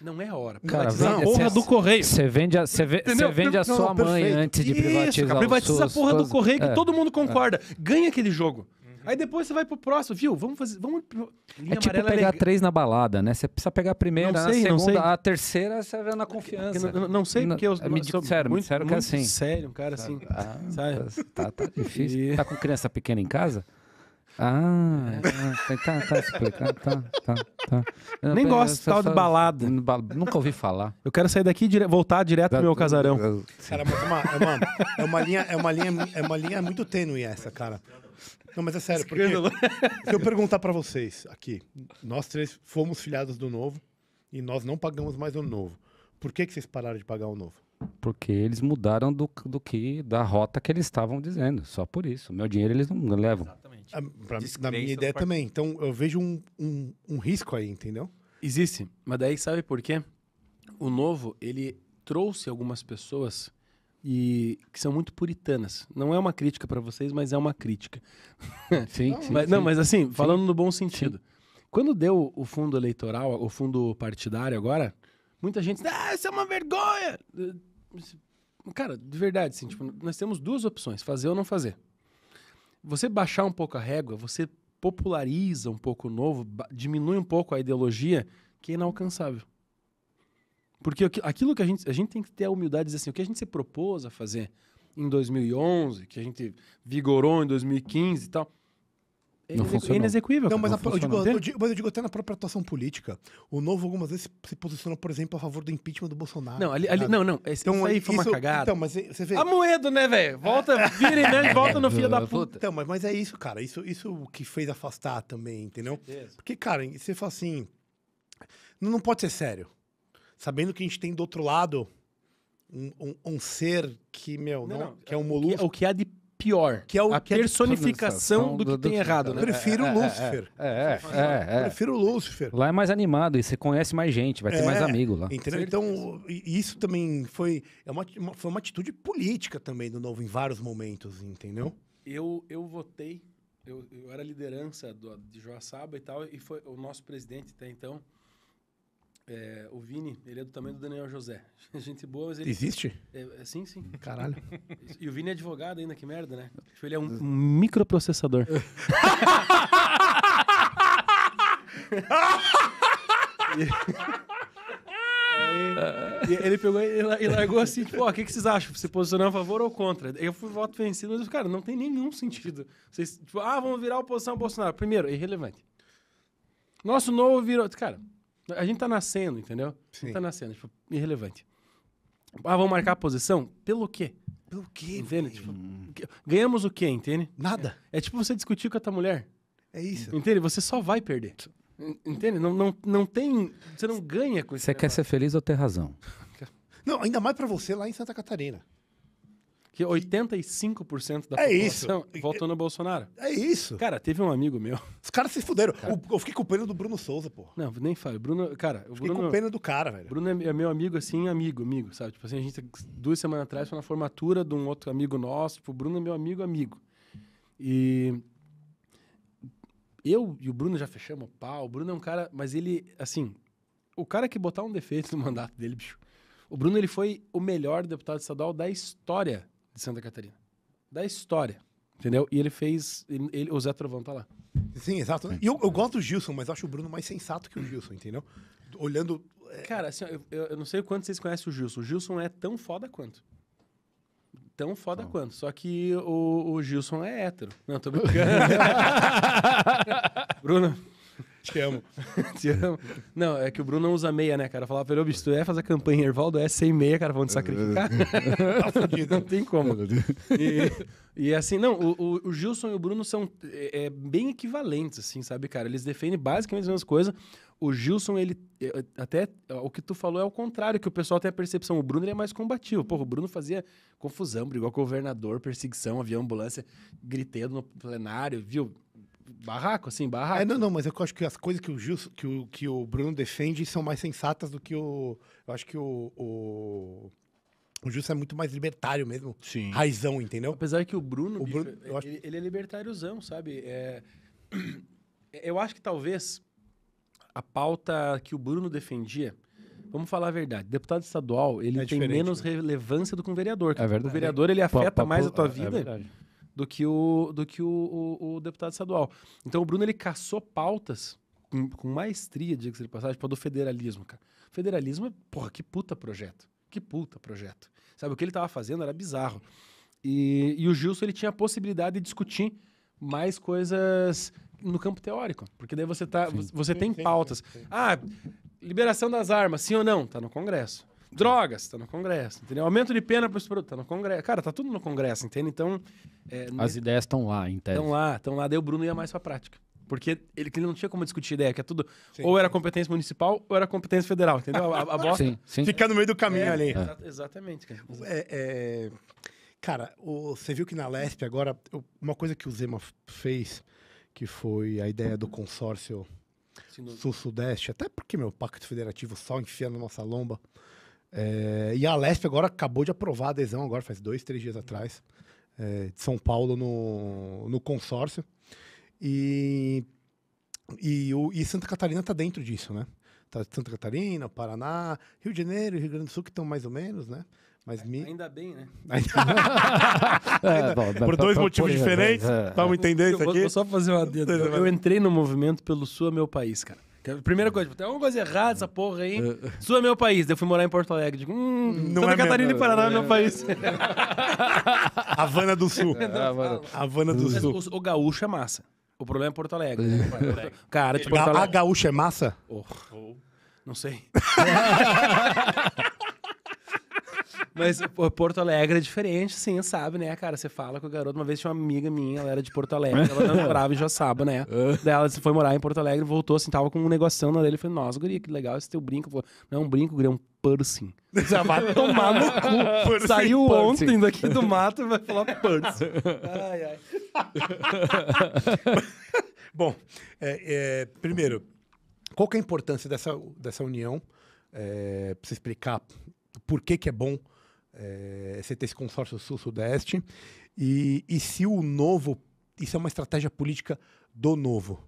não é hora. Cara, não, porra do correio. Você vende a, cê vende, cê vende a sua não, mãe antes de privatizar. Isso, privatiza a porra do correio que é. todo mundo concorda. É. Ganha aquele jogo. Uhum. Aí depois você vai pro próximo, viu? Vamos fazer. Vamos... é tipo pegar três na balada, né? Você precisa pegar a primeira, sei, a segunda, sei. a terceira você vai na confiança. Não, não, sei porque eu. É Me disseram, sério, muito, sério que é assim. Sério, um cara assim, sabe? assim. Ah, tá, tá, difícil. E... Tá com criança pequena em casa? Ah, ah, tá, tá tá, ah, tá, tá, tá. Eu, Nem gosto tal de balada. Nunca ouvi falar. Eu quero sair daqui voltar direto pro meu casarão. Cara, mas é uma, é, uma, é, uma linha, é, uma linha, é uma linha muito tênue essa, cara. Não, mas é sério, porque se eu perguntar para vocês aqui, nós três fomos filiados do Novo e nós não pagamos mais o Novo. Por que, que vocês pararam de pagar o Novo? Porque eles mudaram do, do que da rota que eles estavam dizendo, só por isso. Meu dinheiro eles não levam. Exatamente gente. A, ah, pra, na minha ideia também. Então eu vejo um, um, um risco aí, entendeu? Existe. Mas daí sabe por quê? O novo, ele trouxe algumas pessoas e que são muito puritanas. Não é uma crítica para vocês, mas é uma crítica. *laughs* Sim, sim, mas, sim. Não, mas assim, falando sim. no bom sentido. Sim. Quando deu o fundo eleitoral, o fundo partidário agora, muita gente ah, isso é uma vergonha! Cara, de verdade, assim, tipo, nós temos duas opções, fazer ou não fazer você baixar um pouco a régua, você populariza um pouco o novo, diminui um pouco a ideologia que é inalcançável. Porque aquilo que a gente, a gente tem que ter a humildade de dizer assim, o que a gente se propôs a fazer em 2011, que a gente vigorou em 2015 e tal, não funcionou. inexequível. Não, mas, não a, eu digo, eu digo, mas eu digo até na própria atuação política. O Novo algumas vezes se posiciona, por exemplo, a favor do impeachment do Bolsonaro. Não, ali, tá ali não, não. Esse, então, isso aí é, foi isso, uma cagada. Então, mas você vê... A tá moedo, né, velho? Volta, vira e *laughs* volta no filho da puta. Então, mas, mas é isso, cara. Isso, isso que fez afastar também, entendeu? Porque, cara, você fala assim... Não, não pode ser sério. Sabendo que a gente tem do outro lado um, um, um ser que, meu, não, não que é um é, molusco. O que, há de pior. Que é o, a que é personificação do que tem errado, né? Prefiro o é, é, Lúcifer. É, é, Prefiro o Lúcifer. Lá é mais animado e você conhece mais gente, vai ter mais amigo lá. Entendeu? Então, isso também foi, é uma, foi uma atitude política também do Novo em vários momentos, entendeu? Eu, eu votei, eu, eu era liderança do, de Joaçaba e tal, e foi o nosso presidente até então é, o Vini, ele é do tamanho do Daniel José. *laughs* Gente boa, mas ele. Existe? É, é, sim, sim. Caralho. E o Vini é advogado ainda, que merda, né? Tipo, ele é um, um microprocessador. Aí, *laughs* ele pegou e largou assim, tipo, ó, o que, que vocês acham? Você posicionar a favor ou contra? Eu fui voto vencido, mas, cara, não tem nenhum sentido. Vocês, tipo, ah, vamos virar oposição ao Bolsonaro. Primeiro, irrelevante. Nosso novo virou. Cara, a gente tá nascendo, entendeu? Sim. A gente tá nascendo, tipo, irrelevante. Ah, vamos marcar a posição? Pelo quê? Pelo quê? Entende? Tipo, ganhamos o quê, entende? Nada. É, é, tipo você discutir com a tua mulher. É isso. Entende? Você só vai perder. Entende? Não, não, não tem. Você não ganha com isso. Você quer ser feliz ou ter razão? Não, ainda mais para você lá em Santa Catarina que 85% da é população isso. votou no Bolsonaro. É isso. Cara, teve um amigo meu. Os caras se fuderam. Cara. Eu, eu fiquei com pena do Bruno Souza, pô. Não, nem falo. Bruno, cara, o fiquei Bruno. o com pena do cara, velho. Bruno é, é meu amigo, assim, amigo, amigo, sabe? Tipo assim, a gente, duas semanas atrás, foi na formatura de um outro amigo nosso. Tipo, o Bruno é meu amigo, amigo. E. Eu e o Bruno já fechamos o pau. O Bruno é um cara, mas ele, assim. O cara que botar um defeito no mandato dele, bicho. O Bruno ele foi o melhor deputado estadual da história de Santa Catarina. Da história. Entendeu? E ele fez. Ele, o Zé Trovão tá lá. Sim, exato. E eu, eu gosto do Gilson, mas acho o Bruno mais sensato que o Gilson, entendeu? Olhando. É... Cara, assim, eu, eu, não sei o quanto vocês conhecem o Gilson. O Gilson é tão foda quanto. Tão foda não. quanto. Só que o, o Gilson é hétero. Não, tô *laughs* brincando. *laughs* Bruno. Te amo. *laughs* Te amo. Não, é que o Bruno não usa meia, né, cara? falava pelo ele, bicho, tu é fazer campanha Ervaldo, é sem meia, cara, vão te sacrificar. *laughs* tá fudido. Não tem como. Tá e, e assim, não, o, o, Gilson e o Bruno são é, é, bem equivalentes, assim, sabe, cara? Eles defendem basicamente as mesmas coisas. O Gilson, ele. É, é, até o que tu falou é o contrário, que o pessoal tem a percepção. O Bruno ele é mais combativo. Porra, o Bruno fazia confusão, brigou com o governador, perseguição, havia ambulância, gritando no plenário, viu? barraco, assim, barraco. É, não, não, mas é eu acho que as coisas que o, Gil, que o, que o Bruno defende são mais sensatas do que o. Eu acho que o... o... O Justo é muito mais libertário mesmo. Sim. Raizão, entendeu? Apesar que o Bruno, o bicho, eu acho... ele, ele é libertáriozão, sabe? É... *clears throat* Eu acho que talvez a pauta que o Bruno defendia, vamos falar a verdade, deputado estadual, ele é tem menos né? relevância do que um vereador. É verdade. O vereador, ele afeta mais a tua é vida. É verdade do que o, do que o, o, o deputado estadual. Então o Bruno ele caçou pautas com, com maestria, diga-se de passagem, para do federalismo, cara. Federalismo é, porra, que puta projeto. Que puta projeto. Sabe, o que ele estava fazendo era bizarro. E, e o Gilson ele tinha a possibilidade de discutir mais coisas no campo teórico. Porque daí você, tá, você sim, tem sim, pautas. Ah, liberação das armas, sim ou não? Tá no Congresso. Drogas, tá no Congresso, entendeu? Aumento de pena para os produtos, tá no Congresso. Cara, tá tudo no Congresso, entende? Então. É, As ne... ideias estão lá, entende? Estão lá, estão lá. Daí o Bruno ia mais pra prática. Porque ele, ele não tinha como discutir ideia, que é tudo. Sim, ou era competência municipal ou era competência federal, entendeu? A, a bosta. Sim, sim. Fica no meio do caminho é, ali. É. Exatamente, cara. É, é, cara, o, você viu que na LESP agora, uma coisa que o Zema fez, que foi a ideia do consórcio Sul-Sudeste, até porque meu pacto federativo só enfia na nossa lomba. É, e a Lesp agora acabou de aprovar a adesão, agora faz dois, três dias atrás, é, de São Paulo no, no consórcio. E, e, o, e Santa Catarina está dentro disso, né? Tá Santa Catarina, Paraná, Rio de Janeiro Rio Grande do Sul que estão mais ou menos, né? Mas me... Ainda bem, né? *laughs* *laughs* É, ainda... Bom, Por dois motivos né? diferentes, é. para entender isso aqui. Vou, vou só fazer uma... Eu entrei no movimento pelo Sul é Meu País, cara. Primeira coisa, tem alguma coisa errada essa porra aí. É. Sul é meu país. eu fui morar em Porto Alegre. Digo, hum, não Santa é Catarina e Paraná é meu é. país. *laughs* Havana do Sul. É, Havana do Sul. O, gaúcho é massa. O problema é Porto Alegre. Né? Cara, tipo, Ga A gaúcha é massa? Oh. Não sei. *laughs* Mas Porto Alegre é diferente, sim, sabe, né, cara? Você fala com o garoto. Uma vez tinha uma amiga minha, ela era de Porto Alegre, ela *laughs* morava em Joaçaba, né? Daí ela foi morar em Porto Alegre, voltou assim, tava com um negocinho na dele, Eu falei, nossa, guria, que legal esse teu brinco. Falou, não, é um brinco, guria, é um piercing. Já vai *laughs* tomar no cu. *laughs* Pursing, Saiu pursing. ontem daqui do mato e vai falar piercing. Ai, ai. Bom, é, é, primeiro, qual que é a importância dessa, dessa união? É, pra você explicar por que que é bom é, você ter esse consórcio sul-sudeste, e, e se o novo, isso é uma estratégia política do novo,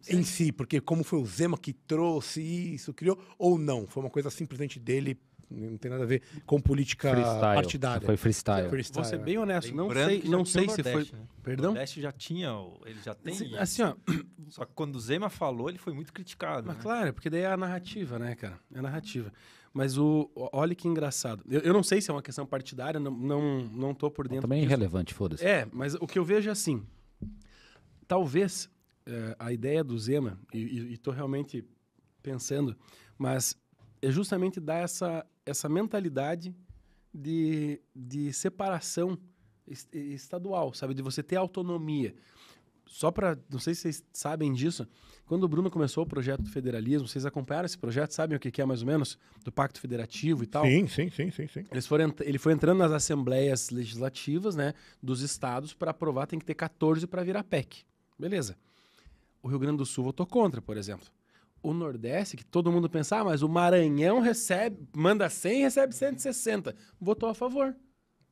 Sim. em si, porque como foi o Zema que trouxe isso, criou, ou não, foi uma coisa simplesmente dele, não tem nada a ver com política freestyle. partidária. Foi freestyle. freestyle. Vou ser bem honesto, não sei, não sei se Nordeste, foi... Né? Perdão? O Nordeste já tinha, ele já tem... Assim, assim, ó... Só que quando o Zema falou, ele foi muito criticado. Mas né? claro, porque daí é a narrativa, né, cara? É a narrativa. Mas o, olha que engraçado. Eu, eu não sei se é uma questão partidária, não, não, não tô por dentro. Também é irrelevante, foda-se. É, mas o que eu vejo é assim. Talvez é, a ideia do Zema, e estou realmente pensando, mas é justamente dar essa, essa mentalidade de, de separação estadual, sabe? De você ter autonomia só para. Não sei se vocês sabem disso. Quando o Bruno começou o projeto do federalismo, vocês acompanharam esse projeto? Sabem o que é mais ou menos? Do Pacto Federativo e tal? Sim, sim, sim, sim. sim. Eles foram, ele foi entrando nas assembleias legislativas né, dos estados para aprovar, tem que ter 14 para virar PEC. Beleza. O Rio Grande do Sul votou contra, por exemplo. O Nordeste, que todo mundo pensa, ah, mas o Maranhão recebe, manda 100 recebe 160. Votou a favor.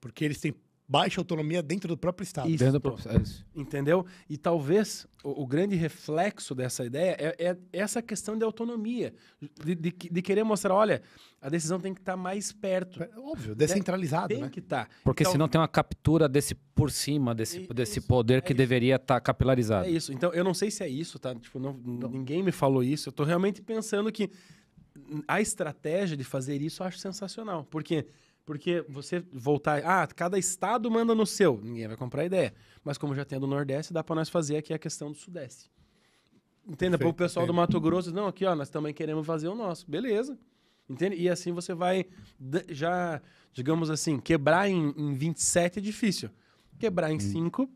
Porque eles têm baixa autonomia dentro do próprio Estado. Isso. Dentro do próprio Estado. Entendeu? E talvez o, o grande reflexo dessa ideia é, é, essa questão de autonomia, de, de, de, querer mostrar, olha, a decisão tem que estar tá mais perto. É, óbvio, descentralizado, tem né? que estar. Tá. Porque então, senão tem uma captura desse por cima, desse, é, desse isso, poder é que deveria estar tá capilarizado. É isso. Então, eu não sei se é isso, tá? Tipo, não, ninguém me falou isso. Eu estou realmente pensando que a estratégia de fazer isso eu acho sensacional. Porque... quê? Porque você voltar. Ah, cada estado manda no seu. Ninguém vai comprar ideia. Mas como já tem a do Nordeste, dá para nós fazer aqui a questão do Sudeste. Entenda? para o pessoal do Mato Grosso, não, aqui, ó, nós também queremos fazer o nosso. Beleza. Entende? E assim você vai já, digamos assim, quebrar em, em 27 é difícil. Quebrar em 5 hum.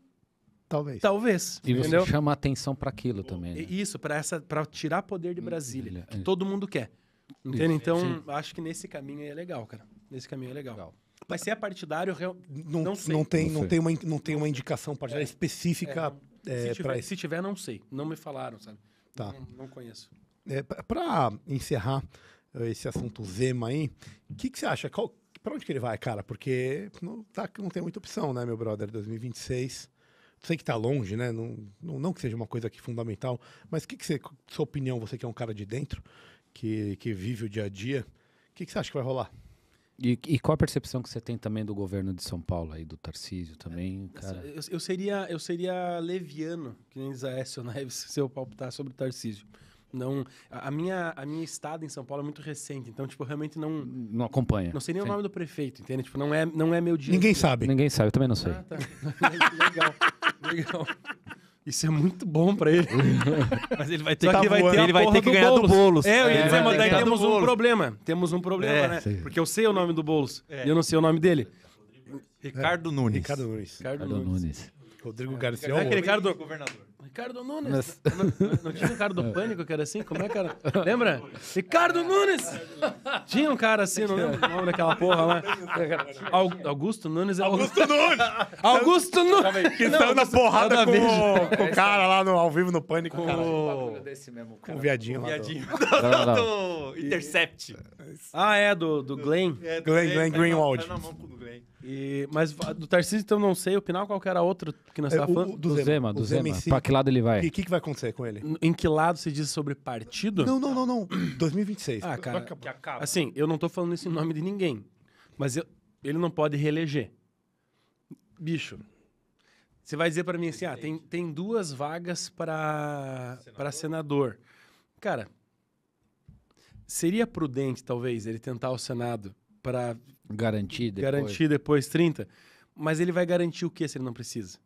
Talvez. Talvez. E entendeu? você chama atenção para aquilo também. Né? Isso, para essa, para tirar poder de hum, Brasília, Brasília. É. que todo mundo quer. Entende? Então, Sim. acho que nesse caminho aí é legal, cara nesse caminho é legal. legal. Mas se é partidário, não, não sei. Não tem, não, não tem, uma, não tem uma indicação partidária é. específica é, é, se, tiver, se tiver, não sei. Não me falaram, sabe? Tá. Não, não conheço. É, para encerrar eh, esse assunto Zema aí, o que, que você acha? Qual, onde que ele vai, cara? Porque não, tá, não tem muita opção, né, meu brother? 2026. Sei que tá longe, né? Não, não, não que seja uma coisa aqui fundamental, mas o que, que você, sua opinião, você que é um cara de dentro, que, que vive o dia a dia, o que, que você acha que vai rolar? E, e, qual a percepção que você tem também do governo de São Paulo aí, do Tarcísio também, é, cara? Eu, eu seria, eu seria leviano, que nem diz Aécio *laughs* Neves, se eu palpitar sobre o Tarcísio. Não, a minha, a minha estada em São Paulo é muito recente, então, tipo, realmente não... Não acompanha. Não sei nem Sim. o nome do prefeito, entende? Tipo, não é, não é meu dia. Ninguém sabe. Ninguém sabe, eu também não sei. Ah, tá. *laughs* Legal, legal. Isso é muito bom pra ele. *laughs* Mas ele vai ter Só que, vai ter, ele vai ter que do ganhar Boulos. do Boulos. É, eu ia é, dizer, mas daí temos um problema. Temos um problema, é, né? Sei. Porque eu sei o nome do Boulos é. e eu não sei o nome dele. Ricardo Nunes. Ricardo Nunes. Ricardo, Nunes. Nunes. Rodrigo Garcia. É, é aquele cara do... governador. Ricardo Nunes. Não, não, não, tinha um cara do *laughs* é. Pânico que era assim? Como é que era? Lembra? Ricardo Nunes! Tinha um cara assim, não lembro o nome daquela porra lá. Augusto Nunes é Augusto Nunes! *laughs* Augusto Nunes! Que saiu na porrada com, com o cara lá no, ao vivo no Pânico. Com, com, desse mesmo, cara. com o viadinho lá. Viadinho. *laughs* Do, Intercept. É ah, é, do, do Glenn. É, do Glenn, Glenn, Glenn Greenwald. Tá na mão com o Glenn. E, mas do Tarcísio, então não sei opinar qual que era outro que nós estávamos é, falando. Do, do Zema, Zema do Zema. Zema. pra que lado ele vai? O que, que, vai acontecer com ele? Em que lado se diz sobre partido? Não, não, não, não. 2026. Ah, cara. Que acaba. Assim, eu não tô falando isso em nome de ninguém. Mas eu, ele não pode reeleger. Bicho. Você vai dizer para mim assim: ah, tem, tem duas vagas para para senador. Cara, seria prudente, talvez, ele tentar o Senado para Garantir depois. Garantir depois 30. Mas ele vai garantir o que se ele não precisa?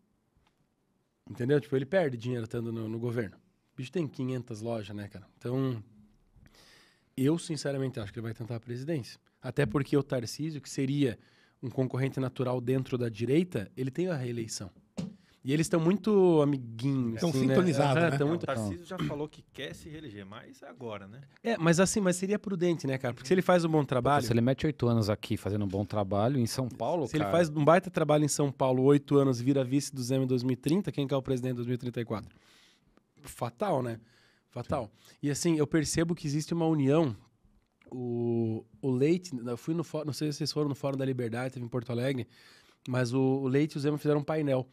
Entendeu? Tipo, ele perde dinheiro estando no, no governo. O bicho tem 500 lojas, né, cara? Então, eu sinceramente acho que ele vai tentar a presidência. Até porque o Tarcísio, que seria um concorrente natural dentro da direita, ele tem a reeleição. E eles estão muito amiguinhos. Estão assim, né? sintonizados, né? né? muito... O Tarcísio já falou que quer se reeleger, mas é agora, né? É, mas assim, mas seria prudente, né, cara? Porque se ele faz um bom trabalho... se ele mete oito anos aqui fazendo um bom trabalho em São Paulo, Se cara... ele faz um baita trabalho em São Paulo, oito anos, vira vice do Zema em 2030, quem que é o presidente em 2034? Fatal, né? Fatal. Sim. E assim, eu percebo que existe uma união... O, o Leite, eu fui no fórum, não sei se vocês foram no Fórum da Liberdade, teve em Porto Alegre, mas o, o Leite e o Zema fizeram um painel.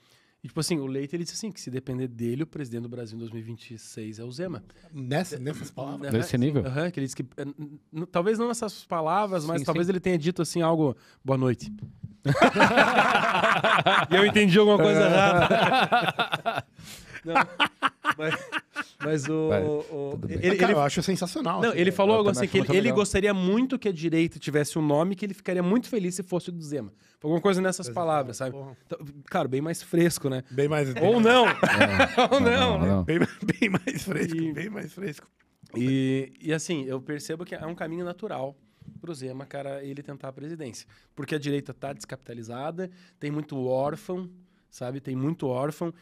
E, tipo assim, o Leite ele disse assim: que se depender dele, o presidente do Brasil em 2026 é o Zema. Nessa, nessas palavras? Nesse nível? Uhum, que ele disse que. É, talvez não nessas palavras, mas sim, talvez ele tenha dito assim algo. Boa noite. *laughs* e eu entendi alguma coisa errada. *laughs* não mas, mas o. Vai, o ele, cara, ele, eu acho sensacional. Não, assim, ele falou algo assim: que ele, ele, gostaria muito que a direita tivesse um nome que ele ficaria muito feliz se fosse o do Zema. Alguma coisa nessas palavras, sabe? Então, bem mais fresco, né? Bem mais. Ou *laughs* não! É, Ou não! não, não, não. Bem, bem, mais fresco, e, bem mais fresco. E, e assim, eu percebo que é um caminho natural pro Zema, cara, ele tentar a presidência. Porque a direita tá descapitalizada, tem muito órfão, sabe? Tem muito órfão.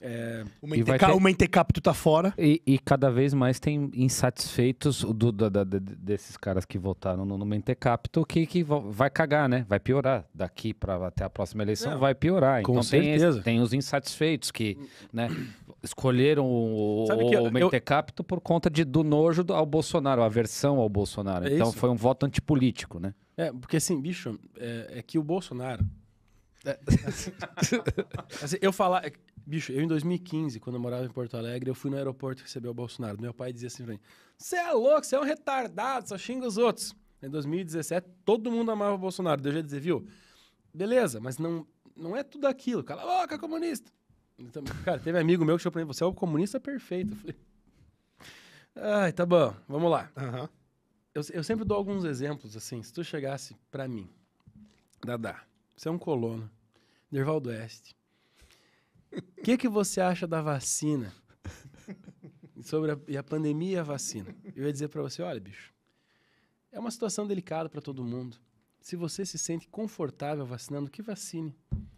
É, uma, ITK, ter... uma tá fora. E, e, cada vez mais tem insatisfeitos do, do, do, desses caras que votaram no, no Mentecapto que, que vai cagar, né? Vai piorar. Daqui para até a próxima eleição é. vai piorar. Com então certeza. Tem, tem os insatisfeitos que né, escolheram o, o, o Mentecapto eu... por conta de, do nojo ao Bolsonaro, a versão ao Bolsonaro. É então isso? foi um voto antipolítico, né? É, porque assim, bicho, é, é que o Bolsonaro. É, *laughs* assim, eu falar. Bicho, eu em 2015, quando eu morava em Porto Alegre, eu fui no aeroporto receber o Bolsonaro. Meu pai dizia assim pra mim: Você é louco, você é um retardado, só xinga os outros. Em 2017, todo mundo amava o Bolsonaro. Deu já dizer, viu? Beleza, mas não, não é tudo aquilo. Cala a boca, comunista. Então, cara, teve amigo meu que chegou pra mim: Você é o comunista perfeito. Eu falei: Ai, tá bom, vamos lá. Eu, eu sempre dou alguns exemplos assim. Se tu chegasse pra mim, Dadá, você é um colono, Nerval do Oeste o que, que você acha da vacina? Sobre a, e a pandemia e a vacina. Eu ia dizer para você, olha, bicho, é uma situação delicada para todo mundo. Se você se sente confortável vacinando, que vacine.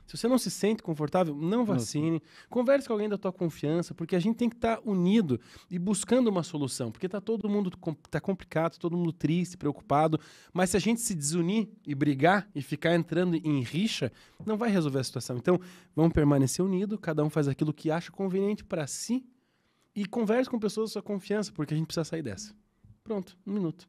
Se você não se sente confortável, não vacine. Nossa. Converse com alguém da tua confiança, porque a gente tem que estar tá unido e buscando uma solução, porque está todo mundo tá complicado, todo mundo triste, preocupado, mas se a gente se desunir e brigar e ficar entrando em rixa, não vai resolver a situação. Então, vamos permanecer unido, cada um faz aquilo que acha conveniente para si e converse com pessoas da sua confiança, porque a gente precisa sair dessa. Pronto, um minuto.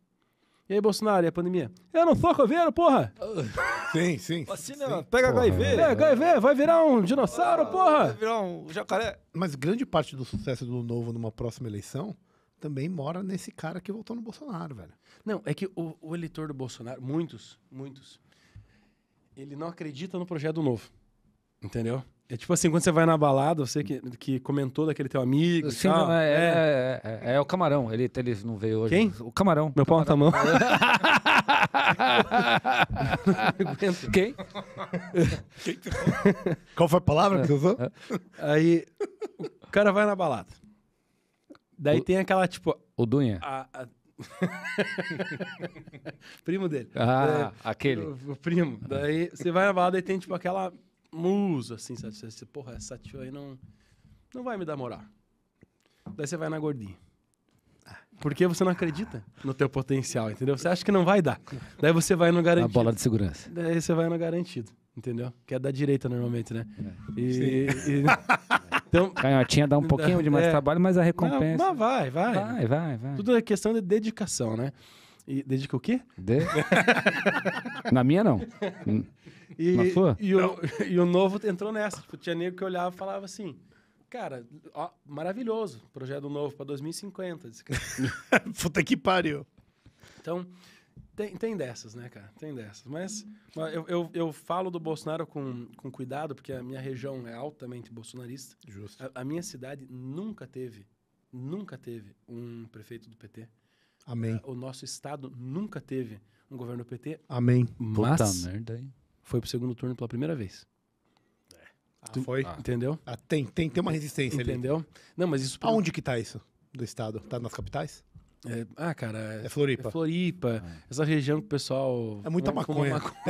E aí, Bolsonaro, e a pandemia? Eu não sou coveiro, porra! *laughs* Sim, sim. Vacina, sim. pega porra, HIV. É, HIV, vai virar um dinossauro, ah, porra! Vai virar um jacaré. Mas grande parte do sucesso do Novo numa próxima eleição também mora nesse cara que votou no Bolsonaro, velho. Não, é que o, o eleitor do Bolsonaro, muitos, muitos, ele não acredita no projeto Novo. Entendeu? É tipo assim, quando você vai na balada, você que, que comentou daquele teu amigo. Sim, tal. Não, é, é, é. É, é, é, o camarão. Ele, ele não veio hoje. Quem? O camarão. Meu pau na tá mão. *laughs* Quem? Quem? Qual foi a palavra que você usou? É, é. Aí o cara vai na balada. Daí o, tem aquela tipo. O Dunha? A, a... *laughs* primo dele. Ah, aquele. O, o primo. Daí você vai na balada e tem tipo aquela muso, assim, sabe? Você, porra, essa tio aí não, não vai me dar moral. Daí você vai na gordinha. Porque você não acredita no teu potencial, entendeu? Você acha que não vai dar. Daí você vai no garantido. A bola de segurança. Daí você vai no garantido, entendeu? Que é da direita normalmente, né? É. E, e... *laughs* então, Canhotinha dá um pouquinho de mais é. trabalho, mas a recompensa. Não, mas vai, vai. Vai, vai, vai. Tudo é questão de dedicação, né? E dedica o quê? De... *laughs* Na minha, não. E, Na sua? E o, e o novo entrou nessa. Tipo, tinha nego que olhava e falava assim... Cara, ó, maravilhoso. Projeto novo para 2050. *laughs* Puta que pariu. Então, tem, tem dessas, né, cara? Tem dessas. Mas, mas eu, eu, eu, falo do Bolsonaro com, com cuidado, porque a minha região é altamente bolsonarista. Justo. A, a minha cidade nunca teve, nunca teve um prefeito do PT. Amém. É, o nosso Estado nunca teve um governo PT. Amém. Mas Puta merda, hein? foi pro segundo turno pela primeira vez. É. Ah, tu, foi? Ah. Entendeu? Ah, tem, tem, tem uma resistência Entendeu? ali. Entendeu? Não, mas isso... Aonde que tá isso do Estado? Tá nas capitais? É, ah, cara. É Floripa. É Floripa. Ah. Essa região que o pessoal. É muita maconha. maconha. *laughs*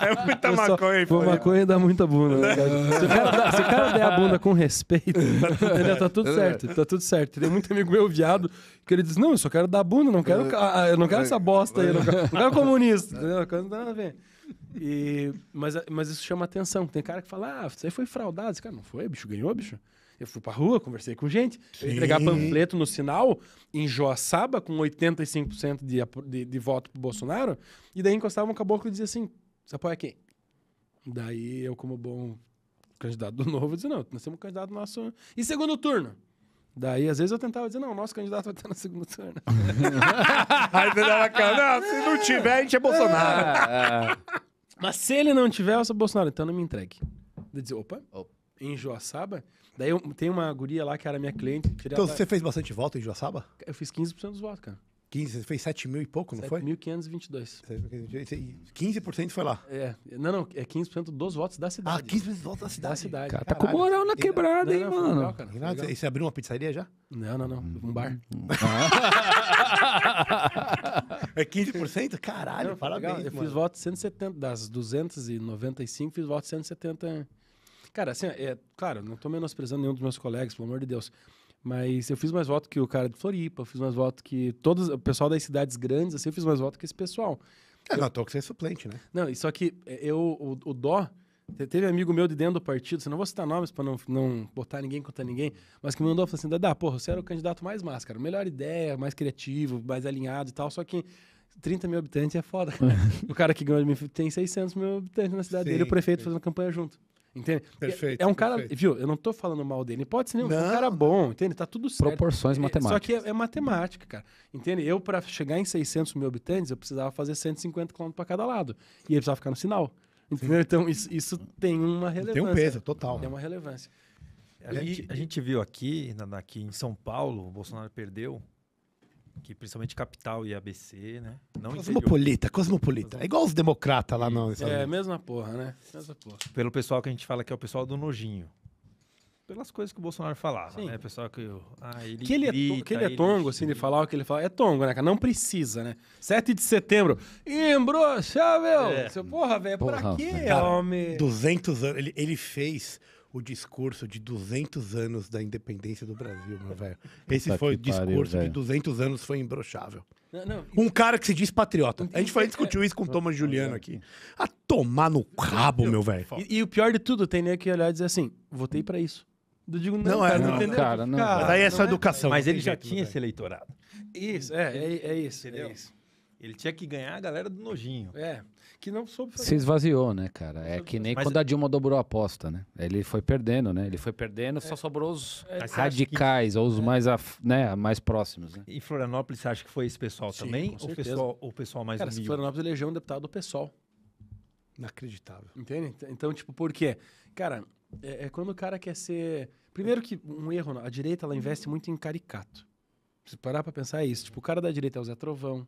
é muita pessoal, maconha, Pô, maconha dá muita bunda. Né? *laughs* se, o cara, se o cara der a bunda com respeito, *laughs* Tá, tá tudo certo. Tá tudo certo. Tem muito amigo meu viado que ele diz: Não, eu só quero dar bunda, não quero, ah, eu não quero essa bosta aí, não quero, não quero comunista. Entendeu? Não tem nada a ver. E, mas, mas isso chama atenção. Tem cara que fala: Ah, você foi fraudado. Esse cara não foi, bicho, ganhou, bicho. Eu fui pra rua, conversei com gente, Sim. entregar panfleto no sinal em Joaçaba, com 85% de, de, de voto pro Bolsonaro, e daí encostava um caboclo e dizia assim: você apoia quem? Daí eu, como bom candidato do novo, dizia: não, nós temos um candidato nosso. E segundo turno? Daí, às vezes, eu tentava dizer, não, nosso candidato vai estar no segundo turno. *laughs* Aí você dava cara, não, se não tiver, a gente é Bolsonaro. É, é. Mas se ele não tiver, eu sou Bolsonaro, então não me entregue. De dizer, opa, opa, em Joaçaba, Daí eu, tem uma guria lá que era minha cliente. Então você fez bastante voto em Joaçaba? Eu fiz 15% dos votos, cara. 15, você fez 7 mil e pouco, não 7. foi? 7.522. 15% foi lá. É, não, não, é 15% dos votos da cidade. Ah, 15% dos votos da cidade. Da cidade. Cara, tá com moral na quebrada, não, hein, não, mano? Legal, cara, Renato, legal. você abriu uma pizzaria já? Não, não, não. Um bar. *laughs* é 15%? Caralho, não, parabéns. Legal. Eu mano. fiz voto 170, das 295, fiz voto 170. Cara, assim, é, claro, não estou menosprezando nenhum dos meus colegas, pelo amor de Deus. Mas eu fiz mais voto que o cara de Floripa, eu fiz mais voto que todos, o pessoal das cidades grandes, assim, eu fiz mais voto que esse pessoal. É, eu, não, tô que você é suplente, né? Não, e só que é, eu, o, o dó, teve amigo meu de dentro do partido, você assim, não vou citar nomes para não, não botar ninguém contra ninguém, mas que me mandou falou assim: dá, porra, você era o candidato mais máscara, melhor ideia, mais criativo, mais alinhado e tal, só que 30 mil habitantes é foda. Cara. *laughs* o cara que ganhou de mim tem 600 mil habitantes na cidade Sim, dele, o prefeito fazendo campanha junto. Entende? Perfeito. É, é um cara, perfeito. viu? Eu não tô falando mal dele. Pode ser nenhum, um cara bom, entende? Tá tudo certo. Proporções é, matemáticas. Só que é, é matemática, cara. Entende? Eu, para chegar em 600 mil habitantes, eu precisava fazer 150 quilômetros para cada lado. E ele precisava ficar no sinal. Entendeu? Então, isso, isso tem uma relevância. Tem um peso, total. Tem uma relevância. A, e, gente, a gente, viu aqui, na, aqui em São Paulo, o Bolsonaro perdeu que principalmente capital e ABC, né? Não cosmopolita, interior. cosmopolita. É igual os democratas lá não É, mesma porra, né? Mesma porra. Pelo pessoal que a gente fala que é o pessoal do nojinho. Pelas coisas que o Bolsonaro falava, Sim. né? Pessoal que. Ah, ele que ele, é grita, é, que ele é tongo, assim, de falar o que ele fala. É tongo, né, cara? Não precisa, né? 7 de setembro. Imbroxa, meu! É. Porra, velho, pra quê, cara, homem? 200 anos. Ele, ele fez o discurso de 200 anos da independência do Brasil, meu velho. *laughs* Esse foi o discurso pariu, de 200 anos, foi imbrochável. um cara que se diz patriota. a gente foi é, discutiu é. isso com o Thomas Juliano aqui. A tomar no rabo, meu velho. E, e, o pior de tudo, tem nem que olhar e dizer assim, votei para isso. Eu digo, não, não é, cara, é, não, não, cara, não cara, Daí essa educação. Mas ele já jeito, tinha esse eleitorado. Isso, é, é, é isso, entendeu? É isso. Ele tinha que ganhar a galera do nojinho. É que não soube fazer. Se esvaziou, né, cara? É que nem Mas quando a Dilma dobrou a aposta, né? Ele foi perdendo, né? Ele foi perdendo, só é. sobrou os é, radicais, ou os é. mais, af- né, mais próximos, né? Em Florianópolis, você acha que foi esse pessoal Sim, também? Ou o pessoal, o pessoal mais Cara, humilde? Florianópolis elegeu um deputado do PSOL. Inacreditável. Entende? Então, tipo, por quê? Cara, é, é quando o cara quer ser. Primeiro que um erro, a direita ela investe muito em caricato. Se parar pra pensar é isso. Tipo, o cara da direita é o Zé Trovão,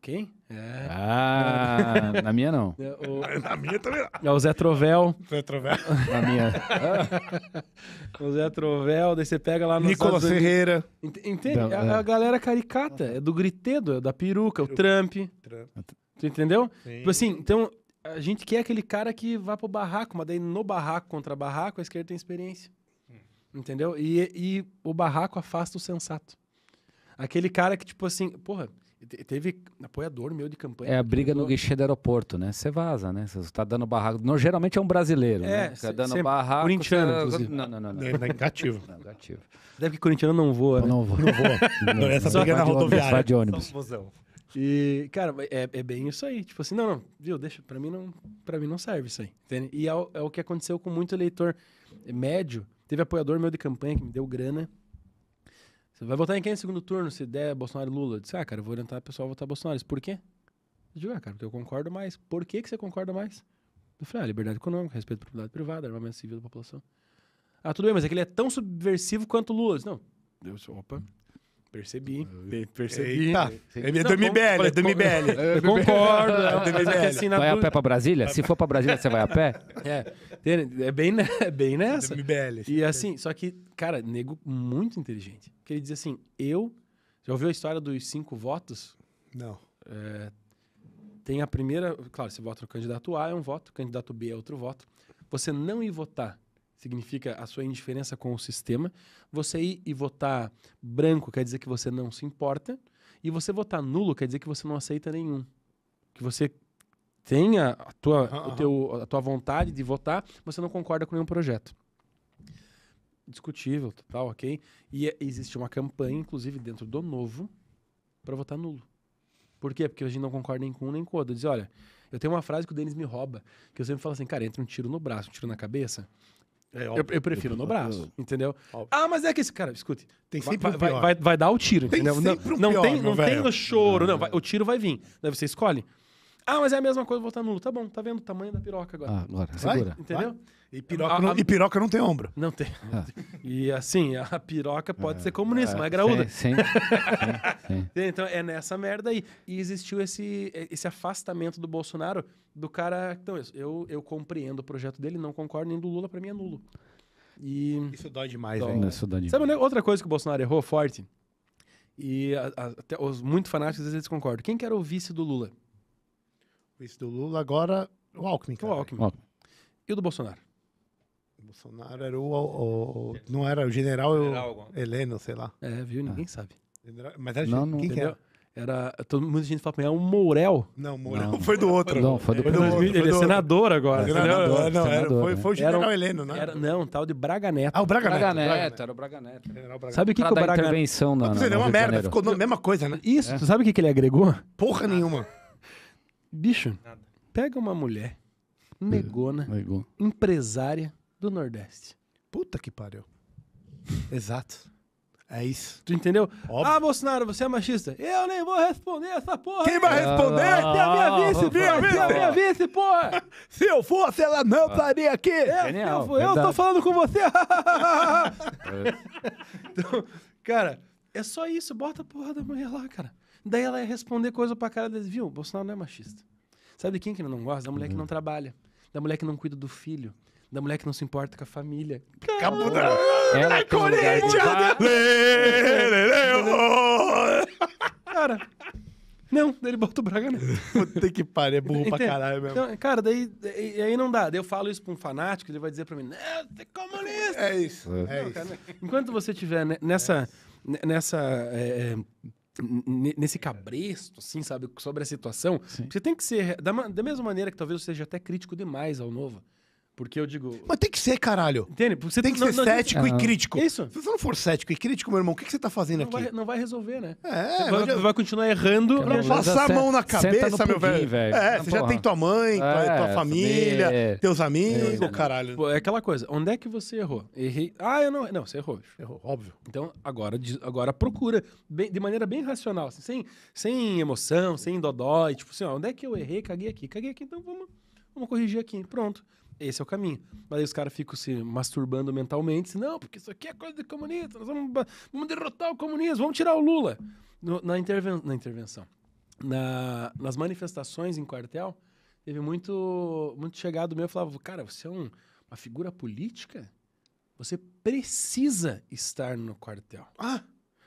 quem? É. Ah, na minha não. É, o... *laughs* Na minha também não. É o Zé Trovel. Zé Trovel. Na minha. Ah. *laughs* o Zé Trovel, daí você pega lá no. Nicolas Estados Ferreira. Entende? é. a, galera é caricata, é do gritedo, é da peruca, peruca. o Trump. Trump. Tu entendeu? Sim. Tipo assim, então a gente quer aquele cara que vá pro barraco, mas daí no barraco contra barraco a esquerda tem experiência. Hum. Entendeu? E, e o barraco afasta o sensato. Aquele cara que, tipo assim, porra, Teve apoiador meu de campanha. É a briga no guichê do aeroporto, né? Você vaza, né? Você está dando barraco. Não, geralmente é um brasileiro, é, né? Você tá dando é barraco. Corintiano, cê... É inclusive. Não, não, não. não. É, negativo. Não, negativo. Deve que corintiano não voa. Né? Não voa. Não voa. Não, essa briga é na rodoviária. Vai de ônibus. E, cara, é, é bem isso aí. Tipo assim, não, não, viu? Deixa, pra mim não, pra mim não serve isso aí. Entende? E é o, é o que aconteceu com muito eleitor médio. Teve apoiador meu de campanha que me deu grana você vai votar em quem no segundo turno, se der Bolsonaro e Lula? Eu disse, ah, cara, eu vou orientar o pessoal a votar Bolsonaro. disse, por quê? Eu ah, cara, porque eu concordo mais. Por que, que você concorda mais? Eu falei, ah, liberdade econômica, respeito à propriedade privada, armamento civil da população. Ah, tudo bem, mas é que ele é tão subversivo quanto o Lula. Eu disse, não, deus opa, Percebi, hum. percebi. Eita. É do MBL, é do é, MBL. concordo. É do é assim, Vai a pé pra Brasília? Se for pra Brasília, você vai a pé? *laughs* É, é, é bem, é bem nessa. do MBL. E assim, só que, cara, nego muito inteligente. Porque ele diz assim, eu... Já ouviu a história dos cinco votos? Não. É, tem a primeira... Claro, você vota o candidato A, é um voto. Candidato B é outro voto. Você não ir votar significa a sua indiferença com o sistema. Você ir e votar branco quer dizer que você não se importa. E você votar nulo quer dizer que você não aceita nenhum. Que você tenha a tua, uhum. o teu, a tua vontade de votar, você não concorda com nenhum projeto. Discutível, total, ok? E é, existe uma campanha, inclusive, dentro do Novo, para votar nulo. Por quê? Porque a gente não concorda nem com um nem com o outro. Diz, olha, eu tenho uma frase que o Denis me rouba, que eu sempre falo assim, cara, entre um tiro no braço, um tiro na cabeça, é, eu, eu, prefiro no braço, entendeu? Óbvio. Ah, mas é que esse cara, escute, tem sempre vai, um vai, vai, vai, dar o tiro, tem entendeu? Não, um não pior, tem, não tem no choro, não, vai, o tiro vai vir. Daí você escolhe. Ah, mas é a mesma coisa voltar nulo. Tá bom, tá vendo o tamanho da piroca agora. Ah, agora, Vai? segura. Entendeu? E, piroca a, não, a... e piroca não tem ombro. Não tem. Ah. E assim, a piroca pode ah, ser comunista, ah, mas é graúda. Sim, sim, sim, sim. *laughs* Então é nessa merda aí. E existiu esse, esse afastamento do Bolsonaro do cara. Então, eu, eu compreendo o projeto dele, não concordo, nem do Lula, pra mim é nulo. E... Isso dói demais, dói. Isso dói demais. Sabe né, outra coisa que o Bolsonaro errou forte? E a, a, até os muito fanáticos às vezes concordam. Quem que era o vice do Lula? Esse do Lula, agora o Alckmin, cara. O Alckmin. Alckmin. E o do Bolsonaro? O Bolsonaro era o, o, o Não era o general, general Heleno, sei lá. É, viu? Ninguém ah. sabe. General, mas era não, não, quem que era? Era. Todo mundo gente fala pra mim, é um Morel Não, Mourel foi do outro. Não, foi do, foi do outro. Ele é foi do é senador agora. senador, é senador, não, era, foi, foi o general era, Heleno, né? Era, não, tal de Braga Neto. Ah, o Braga, Braga Neto. Braga Neto. Era o Braga Neto. Braga sabe o que, que o Braga Neto. intervenção na. Não, não, não, é uma merda, ficou mesma coisa, né? Isso, é. tu sabe o que, que ele agregou? Porra nenhuma. Bicho, Nada. pega uma mulher negona, Negou. empresária do Nordeste. Puta que pariu. *laughs* Exato. É isso. Tu entendeu? Óbvio. Ah, Bolsonaro, você é machista. Eu nem vou responder essa porra. Quem vai responder? Ah, a minha vice, minha vice, é a minha vice, porra. *laughs* Se eu fosse, ela não ah. estaria aqui. Eu, eu, eu tô falando com você. *laughs* É. então, cara, é só isso. Bota a porra da mulher lá, cara. Daí ela ia responder coisa pra cara deles, viu? Bolsonaro não é machista. Sabe de quem que ele não gosta? Da mulher uhum. que não uhum. trabalha, da mulher que não cuida do filho, da mulher que não se importa com a família. Cabudão! Né? Ela é Corinthians! *laughs* cara, não, ele bota o Braga nele. Puta que pariu, é burro pra caralho mesmo. Então, cara, daí e, aí não dá. Daí eu falo isso pra um fanático, ele vai dizer pra mim, não, você é comunista! É isso, é, não, é cara, isso. Enquanto você tiver nessa... É. nessa é, nesse cabresto, assim, sabe, sobre a situação, Sim. você tem que ser, da, da mesma maneira que talvez eu seja até crítico demais ao Nova, porque eu digo. Mas tem que ser, caralho. Entende? Porque você tem que não, ser não, cético não, e crítico. Isso. Se você não for cético e crítico, meu irmão, o que, você tá fazendo aqui? Vai, não vai resolver, né? É, vai, já... vai, continuar errando. Não passar a mão na cabeça, meu velho. velho. É, você porra. já tem tua mãe, é, tua, família, é. teus amigos, é. caralho. Pô, é aquela coisa. Onde é que você errou? Errei. Ah, eu não. Não, você errou. Errou, óbvio. Então, agora, agora procura bem, de maneira bem racional, assim, sem, sem emoção, sem dodói. Tipo assim, ó, onde é que eu errei? Caguei aqui. Caguei aqui, então vamos, vamos corrigir aqui. Pronto esse é o caminho. Mas aí os caras ficam se masturbando mentalmente, assim, não, porque isso aqui é coisa de comunista, nós vamos, vamos derrotar o comunismo, vamos tirar o Lula. No, na, interven na intervenção. Na, nas manifestações em quartel, teve muito, muito chegado meu, eu falava, cara, você é um, uma figura política? Você precisa estar no quartel. Ah!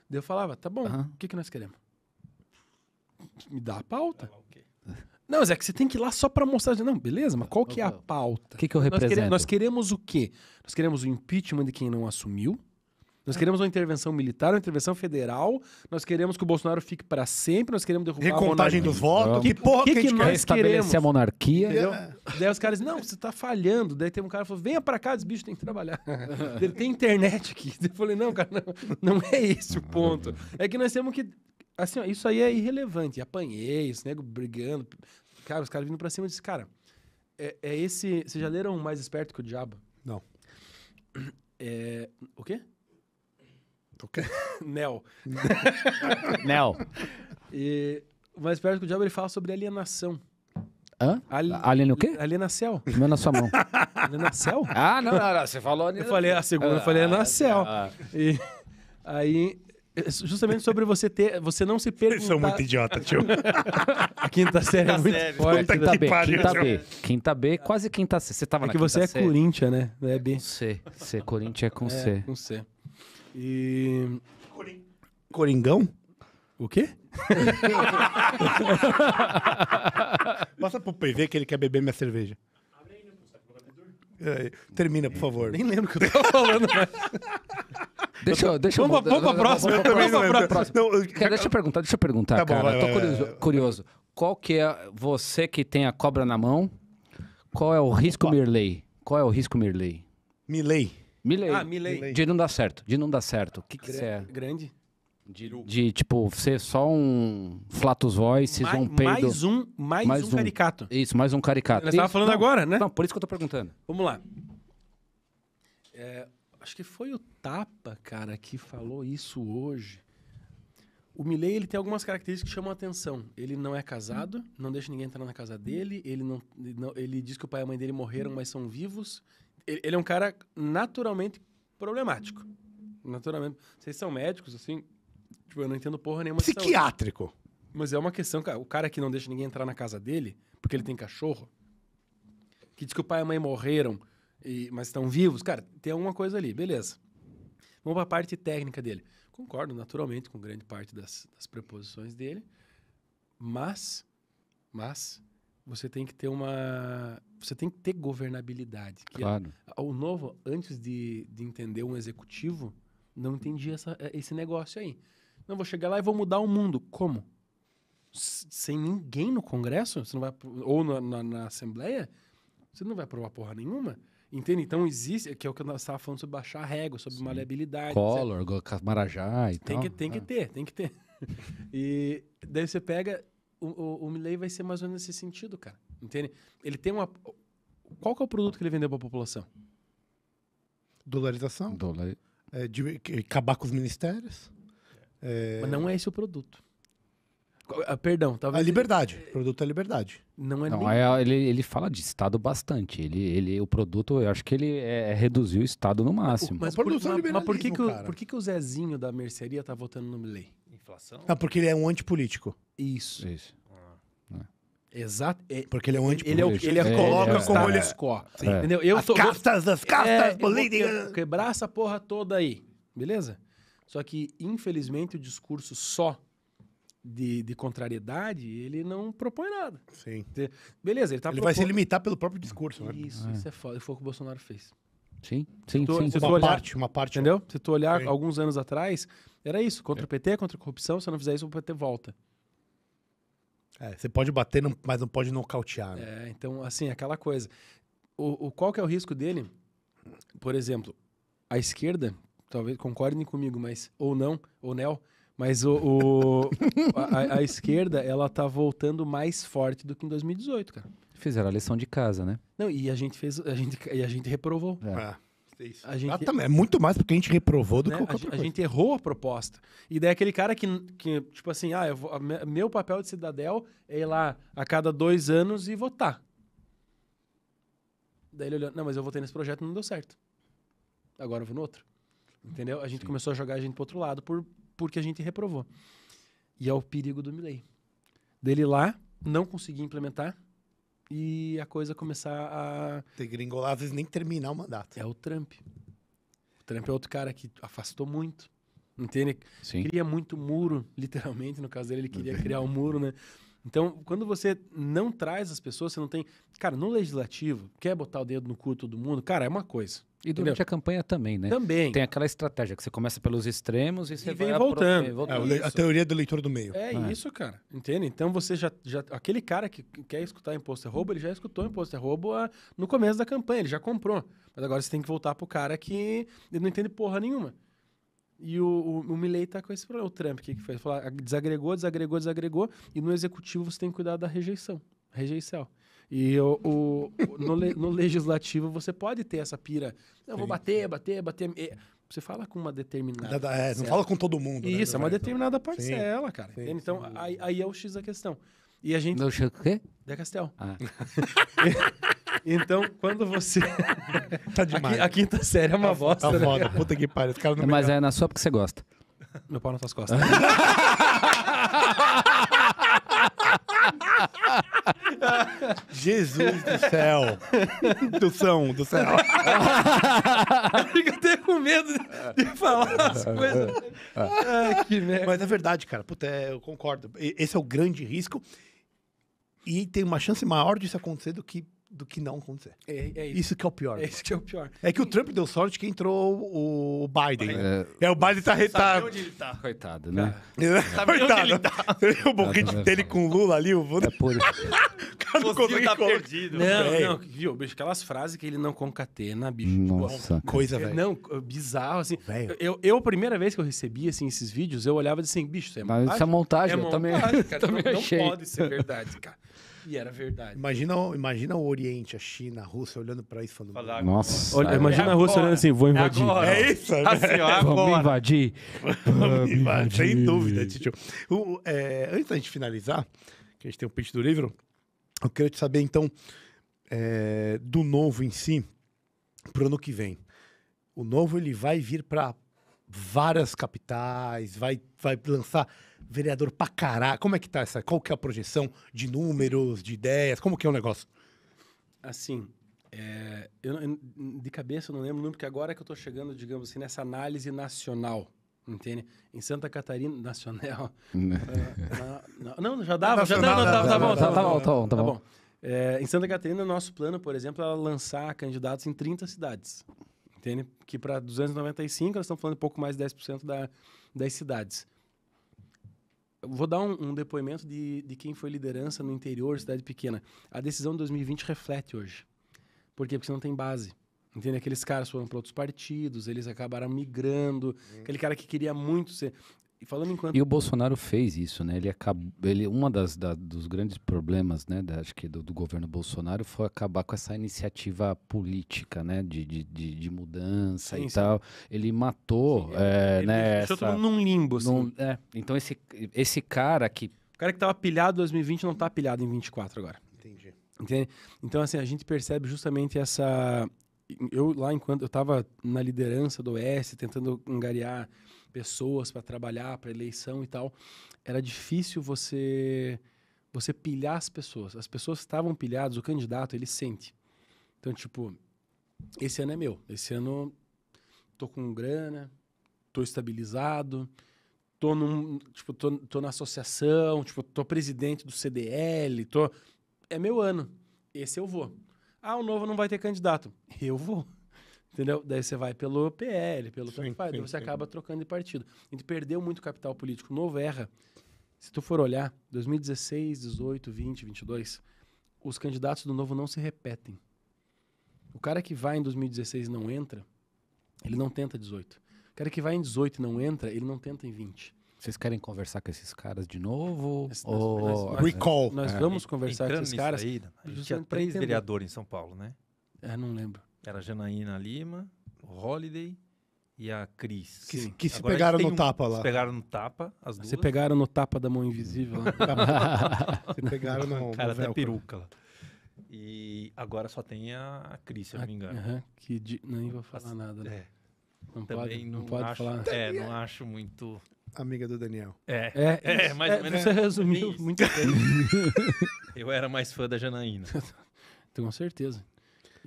Daí eu falava, tá bom, o que, que nós queremos? Me dá a pauta. É, não, mas é que você tem que ir lá só para mostrar. Não, beleza, mas qual que é a pauta? O que, que eu represento? Nós queremos, nós queremos o quê? Nós queremos o impeachment de quem não assumiu. Nós queremos uma intervenção militar, uma intervenção federal. Nós queremos que o Bolsonaro fique para sempre. Nós queremos derrubar Recontagem a dos votos. Que porra que, que, que, que nós quer? Estabelecer a monarquia. Yeah. Daí os caras não, você está falhando. Daí tem um cara que falou, venha para cá, esse bicho tem que trabalhar. *laughs* Ele tem internet aqui. *laughs* Eu falei, não, cara, não, não é esse o ponto. Uhum. É que nós temos que Assim, ó, isso aí é irrelevante. Apanhei, os nego brigando. Cara, os caras vindo pra cima e disse, cara, é, é esse. Vocês já leram Mais Esperto que o Diabo? Não. É. O quê? Okay. Nel. Nel. E, mais esperto que o diabo ele fala sobre alienação. Hã? Ali... Alien o quê? céu. Meu na sua mão. *laughs* céu? Ah, não, não, não, você falou... Eu falei a segunda, ah, eu falei alienacel. Ah, ah. E aí, justamente sobre você ter. Você não se perguntar. Vocês são muito idiota, tio. a quinta série é tá muito forte. que B, pariu, quinta B. Quinta B, quase quinta C. Você tava é na que você é Corinthians, né? É B. C. C. Corinthians é com é, C. Com C. E. Coringão? O quê? Passa *laughs* pro PV que ele quer beber minha cerveja. Termina, por favor. Nem lembro o que eu tava falando, mas... Né? *laughs* Deixa, eu, deixa vamos, eu vamos pra próxima. Vamos pra próxima. Não, eu... Cara, deixa eu perguntar, deixa eu perguntar, tá cara. Bom, vai, tô vai, curioso, vai. curioso, Qual que é você que tem a cobra na mão? Qual é o risco Mirley? Qual é o risco Mirley? Milei. Milei. Ah, De não dar certo. De não dar certo. O que, que você é? Grande. De, de, tipo, ser só um Flatus Voices, mais, um peido. Mais um, mais, mais um, caricato. Isso, mais um caricato. Nós estávamos falando não, agora, né? Não, por isso que eu tô perguntando. Vamos lá. É, acho que foi o Tapa, cara, que falou isso hoje. O Milley, ele tem algumas características que chamam a atenção. Ele não é casado, não deixa ninguém entrar na casa dele, ele, não, ele, não, ele diz que o pai e a mãe dele morreram, mas são vivos. Ele, ele é um cara naturalmente problemático. Naturalmente. Vocês são médicos, assim, Tipo, eu não entendo porra nenhuma. Psiquiátrico. Mas é uma questão, cara. O cara que não deixa ninguém entrar na casa dele, porque ele tem cachorro, que diz que o pai e a mãe morreram, e, mas estão vivos. Cara, tem alguma coisa ali, beleza. Vamos para a parte técnica dele. Concordo, naturalmente, com grande parte das, das preposições dele, mas, mas você tem que ter uma. Você tem que ter governabilidade. É claro. É, o novo, antes de, de entender um executivo, não entendia essa, esse negócio aí. Não, vou chegar lá e vou mudar o mundo. Como? sem ninguém no Congresso? Você não vai, ou na, na, na, Assembleia? Você não vai aprovar porra nenhuma? Entende? Então existe, que é o que nós estávamos falando sobre baixar régua, sobre Sim. maleabilidade. Collor, Marajá e tem tal. Que, tem ah. que ter, tem que ter. *laughs* e daí você pega, o, o, o Milley vai ser mais ou menos nesse sentido, cara. Entende? Ele tem uma... Qual que é o produto que ele vendeu para a população? Dolarização. Dolari... É, de, acabar com os ministérios. É... Mas não é esse o produto. Ah, perdão, talvez. A liberdade. Ele... O produto é liberdade. Não é Não, é, ele, ele fala de Estado bastante. Ele, ele, o produto, eu acho que ele é, é reduziu o Estado no máximo. Mas, por, é mas, mas por, que, que, o, por que, que o Zezinho da mercearia tá votando no Milley? Inflação? Ah, porque ele é um antipolítico. Isso. Isso. Ah. É. Exato. É, porque ele é um é antipolítico. Ele, é, ele coloca é, como ele escorre. Entendeu? Eu as tô, castas, as castas políticas. Quebrar essa porra toda aí. Beleza? Só que, infelizmente, o discurso só de, de contrariedade, ele não propõe nada. Sim. Beleza, ele tá Ele propondo... vai se limitar pelo próprio discurso, né? Isso, é. isso é foda. Foi o que o Bolsonaro fez. Sim, sim, tu, sim. uma olhar, parte, uma parte. Entendeu? Se tu olhar sim. alguns anos atrás, era isso. Contra é. o PT, contra a corrupção, se não fizer isso, o PT volta. É, você pode bater, não, mas não pode nocautear. Né? É, então, assim, aquela coisa. O, o, qual que é o risco dele? Por exemplo, a esquerda talvez concordem comigo, mas ou não, ou não, mas o, o *laughs* a, a, esquerda ela tá voltando mais forte do que em 2018, cara. Fizeram a lição de casa, né? Não, e a gente fez, a gente e a gente reprovou. É. Ah. Isso. A gente... Ah, também. É muito mais porque a gente reprovou do né? que a, a gente errou a proposta. E daí aquele cara que, que tipo assim, ah, vou, a, meu papel de cidadel é ir lá a cada dois anos e votar. Daí ele olhou, não, mas eu votei nesse projeto e não deu certo. Agora eu vou no outro. Entendeu? A gente Sim. começou a jogar a gente pro outro lado por, porque a gente reprovou. E é o perigo do Milley. Dele lá, não conseguir implementar e a coisa começar a. Ter gringolar, às vezes nem terminar o mandato. É o Trump. O Trump é outro cara que afastou muito. Entende? Sim. Cria muito muro, *laughs* literalmente, no caso dele, ele queria criar um muro, né? Então, quando você não traz as pessoas, você não tem. Cara, no legislativo, quer botar o dedo no cu de todo mundo, cara, é uma coisa. E durante Entendeu? a campanha também, né? Também. Tem aquela estratégia que você começa pelos extremos e você e vem vai voltando. Pro... É, a teoria do leitor do meio. É, é, isso, cara. Entende? Então você já, já. Aquele cara que quer escutar imposto é roubo, ele já escutou imposto é roubo a... Ah, no começo da campanha, ele já comprou. Mas agora você tem que voltar pro cara que ele não entende porra nenhuma. E o, o, o Milley tá com esse problema. O Trump, o que, que fez? Ah, desagregou, desagregou, desagregou. E no executivo você tem que cuidar da rejeição. Rejeição. E o, o no, no, legislativo você pode ter essa pira. Eu vou bater, bater, bater. É, você fala com uma determinada. Da, é, não fala com todo mundo. Né? Isso, né? é uma determinada parcela, sim, cara. Sim, então, sim. Aí, aí, é o X da questão. E a gente. Não sei é o quê? Da Castel. Ah. *laughs* Então, quando você. tá demais. A, quinta série é uma tá, bosta. Tá né? foda, né, puta que pariu. não Mas é na sua porque você gosta. Meu pau nas suas costas. *laughs* Jesus do céu. Do são, do céu. Fica até com medo de, falar as coisas. Ai, que merda. Mas é verdade, cara. Puta, é, eu concordo. Esse é o grande risco. E tem uma chance maior disso acontecer do que do que não acontecer. É, é isso. isso. que é o pior. É isso que é o pior. É que o Trump deu sorte que entrou o Biden. É, é o Biden tá retado. onde ele tá. Coitado, tá. né? É. Sabe Coitado. onde ele tá. *laughs* o boquete né? dele com o Lula ali, o Vodo. É por... *laughs* Cara, o Focinho tá perdido. Não, véio. não, viu, bicho, aquelas frases que ele não concatena, né, bicho. Tipo, Nossa. Tipo, coisa, velho. Não, bizarro, assim. Velho. Eu, eu, a primeira vez que eu recebi, assim, esses vídeos, eu olhava e disse assim, bicho, isso é montagem. Isso é montagem, é eu também, *laughs* também não, achei. Não pode ser verdade, cara. E era verdade. Imagina, imagina o Oriente, a China, a Rússia olhando para isso falando. Falar, Nossa. Olha, é imagina é a Rússia olhando assim, vou invadir. É agora. É isso, né? Assim, ó, *laughs* Vamos invadir. Vamos invadir. Sem dúvida, Titio. é, antes da gente finalizar, que a gente tem o um pitch do livro, eu queria te saber, então, é, do novo em si, o ano que vem. O novo, ele vai vir para várias capitais, vai, vai lançar vereador pra caralho. Como é que tá essa? Qual que é a projeção de números, de ideias? Como que é o negócio? Assim, é, eu, de cabeça eu não lembro porque agora é que eu tô chegando, digamos assim, nessa análise nacional. Entende? Em Santa Catarina, nacional. *laughs* não, já dava, já dava. Tá, tá, tá bom, tá, bom, tá, tá bom. Tá bom. É, em Santa Catarina, nosso plano, por exemplo, é lançar candidatos em 30 cidades. Entende? Que para 295, nós estamos falando um pouco mais de 10% da, das cidades. Vou dar um, um, depoimento de, de quem foi liderança no interior, cidade pequena. A decisão de 2020 reflete hoje. Por quê? Porque você não tem base. Entende? Aqueles caras foram para outros partidos, eles acabaram migrando. Hum. Aquele cara que queria muito ser. E falando enquanto. E o Bolsonaro fez isso, né? Ele acabou. Ele, uma das da, dos grandes problemas, né, da, acho que do, do, governo Bolsonaro foi acabar com essa iniciativa política, né, de, de, de, de mudança sim, e sim. tal. Ele matou, sim, é, é ele né? Deixou essa, todo mundo num limbo, assim. Num, é, então esse esse cara que o cara que estava pilhado em 2020 não está pilhado em 24 agora. Entendi. Entende? Então assim a gente percebe justamente essa eu lá enquanto eu estava na liderança do Oeste tentando angariar pessoas para trabalhar, para eleição e tal, era difícil você você pilhar as pessoas. As pessoas estavam pilhadas, o candidato, ele sente. Então, tipo, esse ano é meu. Esse ano tô com grana, tô estabilizado, tô num, tipo, tô, tô na associação, tipo, tô presidente do CDL, tô é meu ano. Esse eu vou. Ah, o novo não vai ter candidato. Eu vou. Entendeu? Daí você vai pelo PL, pelo sim, sim, daí você sim. acaba trocando de partido. A gente perdeu muito capital político. O novo erra. Se tu for olhar, 2016, 18, 20, 22, os candidatos do novo não se repetem. O cara que vai em 2016 e não entra, ele não tenta 18. O cara que vai em 18 e não entra, ele não tenta em 20. Vocês querem conversar com esses caras de novo? Nós, ou... nós, recall. Nós, é. vamos conversar Entrando com esses caras. Aí, a gente tinha três vereadores em São Paulo, né? É, não lembro. Era a Janaína Lima, Holiday e a Cris. Que, que se pegaram no um, tapa lá. Se pegaram no tapa, as duas. Se pegaram no tapa da mão invisível. Né? *laughs* se pegaram no. Cara, no até peruca lá. E agora só tem a Cris, se eu não me engano. Uhum, que de... nem vou falar As... nada, né? É. Não Também pode, não, não pode acho, falar. É, não acho muito. Amiga do Daniel. É, é, é, é mais é, ou menos. Você resumiu muito bem. *laughs* eu era mais fã da Janaína. *laughs* Com certeza.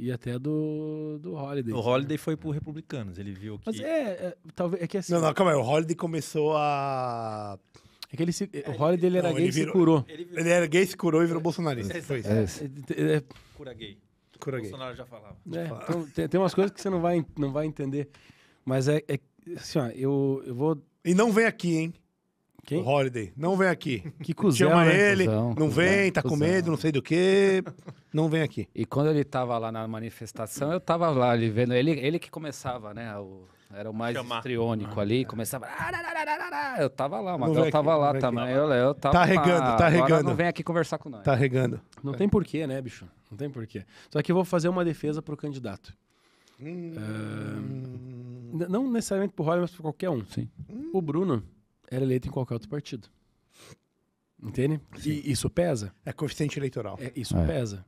E até do, do Holiday. O né? Holiday né? foi pro Republicanos, ele viu que. Mas é, é talvez. É que assim. Não, não, calma aí, o Holiday começou a. É que ele se, é, o Holiday ele era não, gay ele virou, e se curou. Ele, virou... ele, era gay, se curou e virou bolsonarista. É, foi isso. É, é, é, é. Cura gay. Cura gay. Bolsonaro já falava. então, tem, tem, umas coisas que você não vai, não vai entender. Mas é, assim, ó, eu, eu vou. E não vem aqui, hein? Quem? O Holiday. Não vem aqui. Que cuzão, Chama né? ele, cusão, não cusão, vem, tá cusão. com medo, não sei do que. Não vem aqui. E quando ele tava lá na manifestação, eu tava lá ali vendo. Ele, ele que começava, né? O, era o mais triônico Ah, ali, é. começava. Eu tava lá, o Magal tava lá também. Eu, eu tava tá regando, lá. tá regando. Agora não vem aqui conversar com nós. Tá regando. Não tem porquê, né, bicho? Não tem porquê. Só que eu vou fazer uma defesa pro candidato. Hum. Uh, não necessariamente pro Holly, mas pra qualquer um. Sim. Hum. O Bruno era eleito em qualquer outro partido. Entende? E isso pesa. É coeficiente eleitoral. É, isso é. pesa.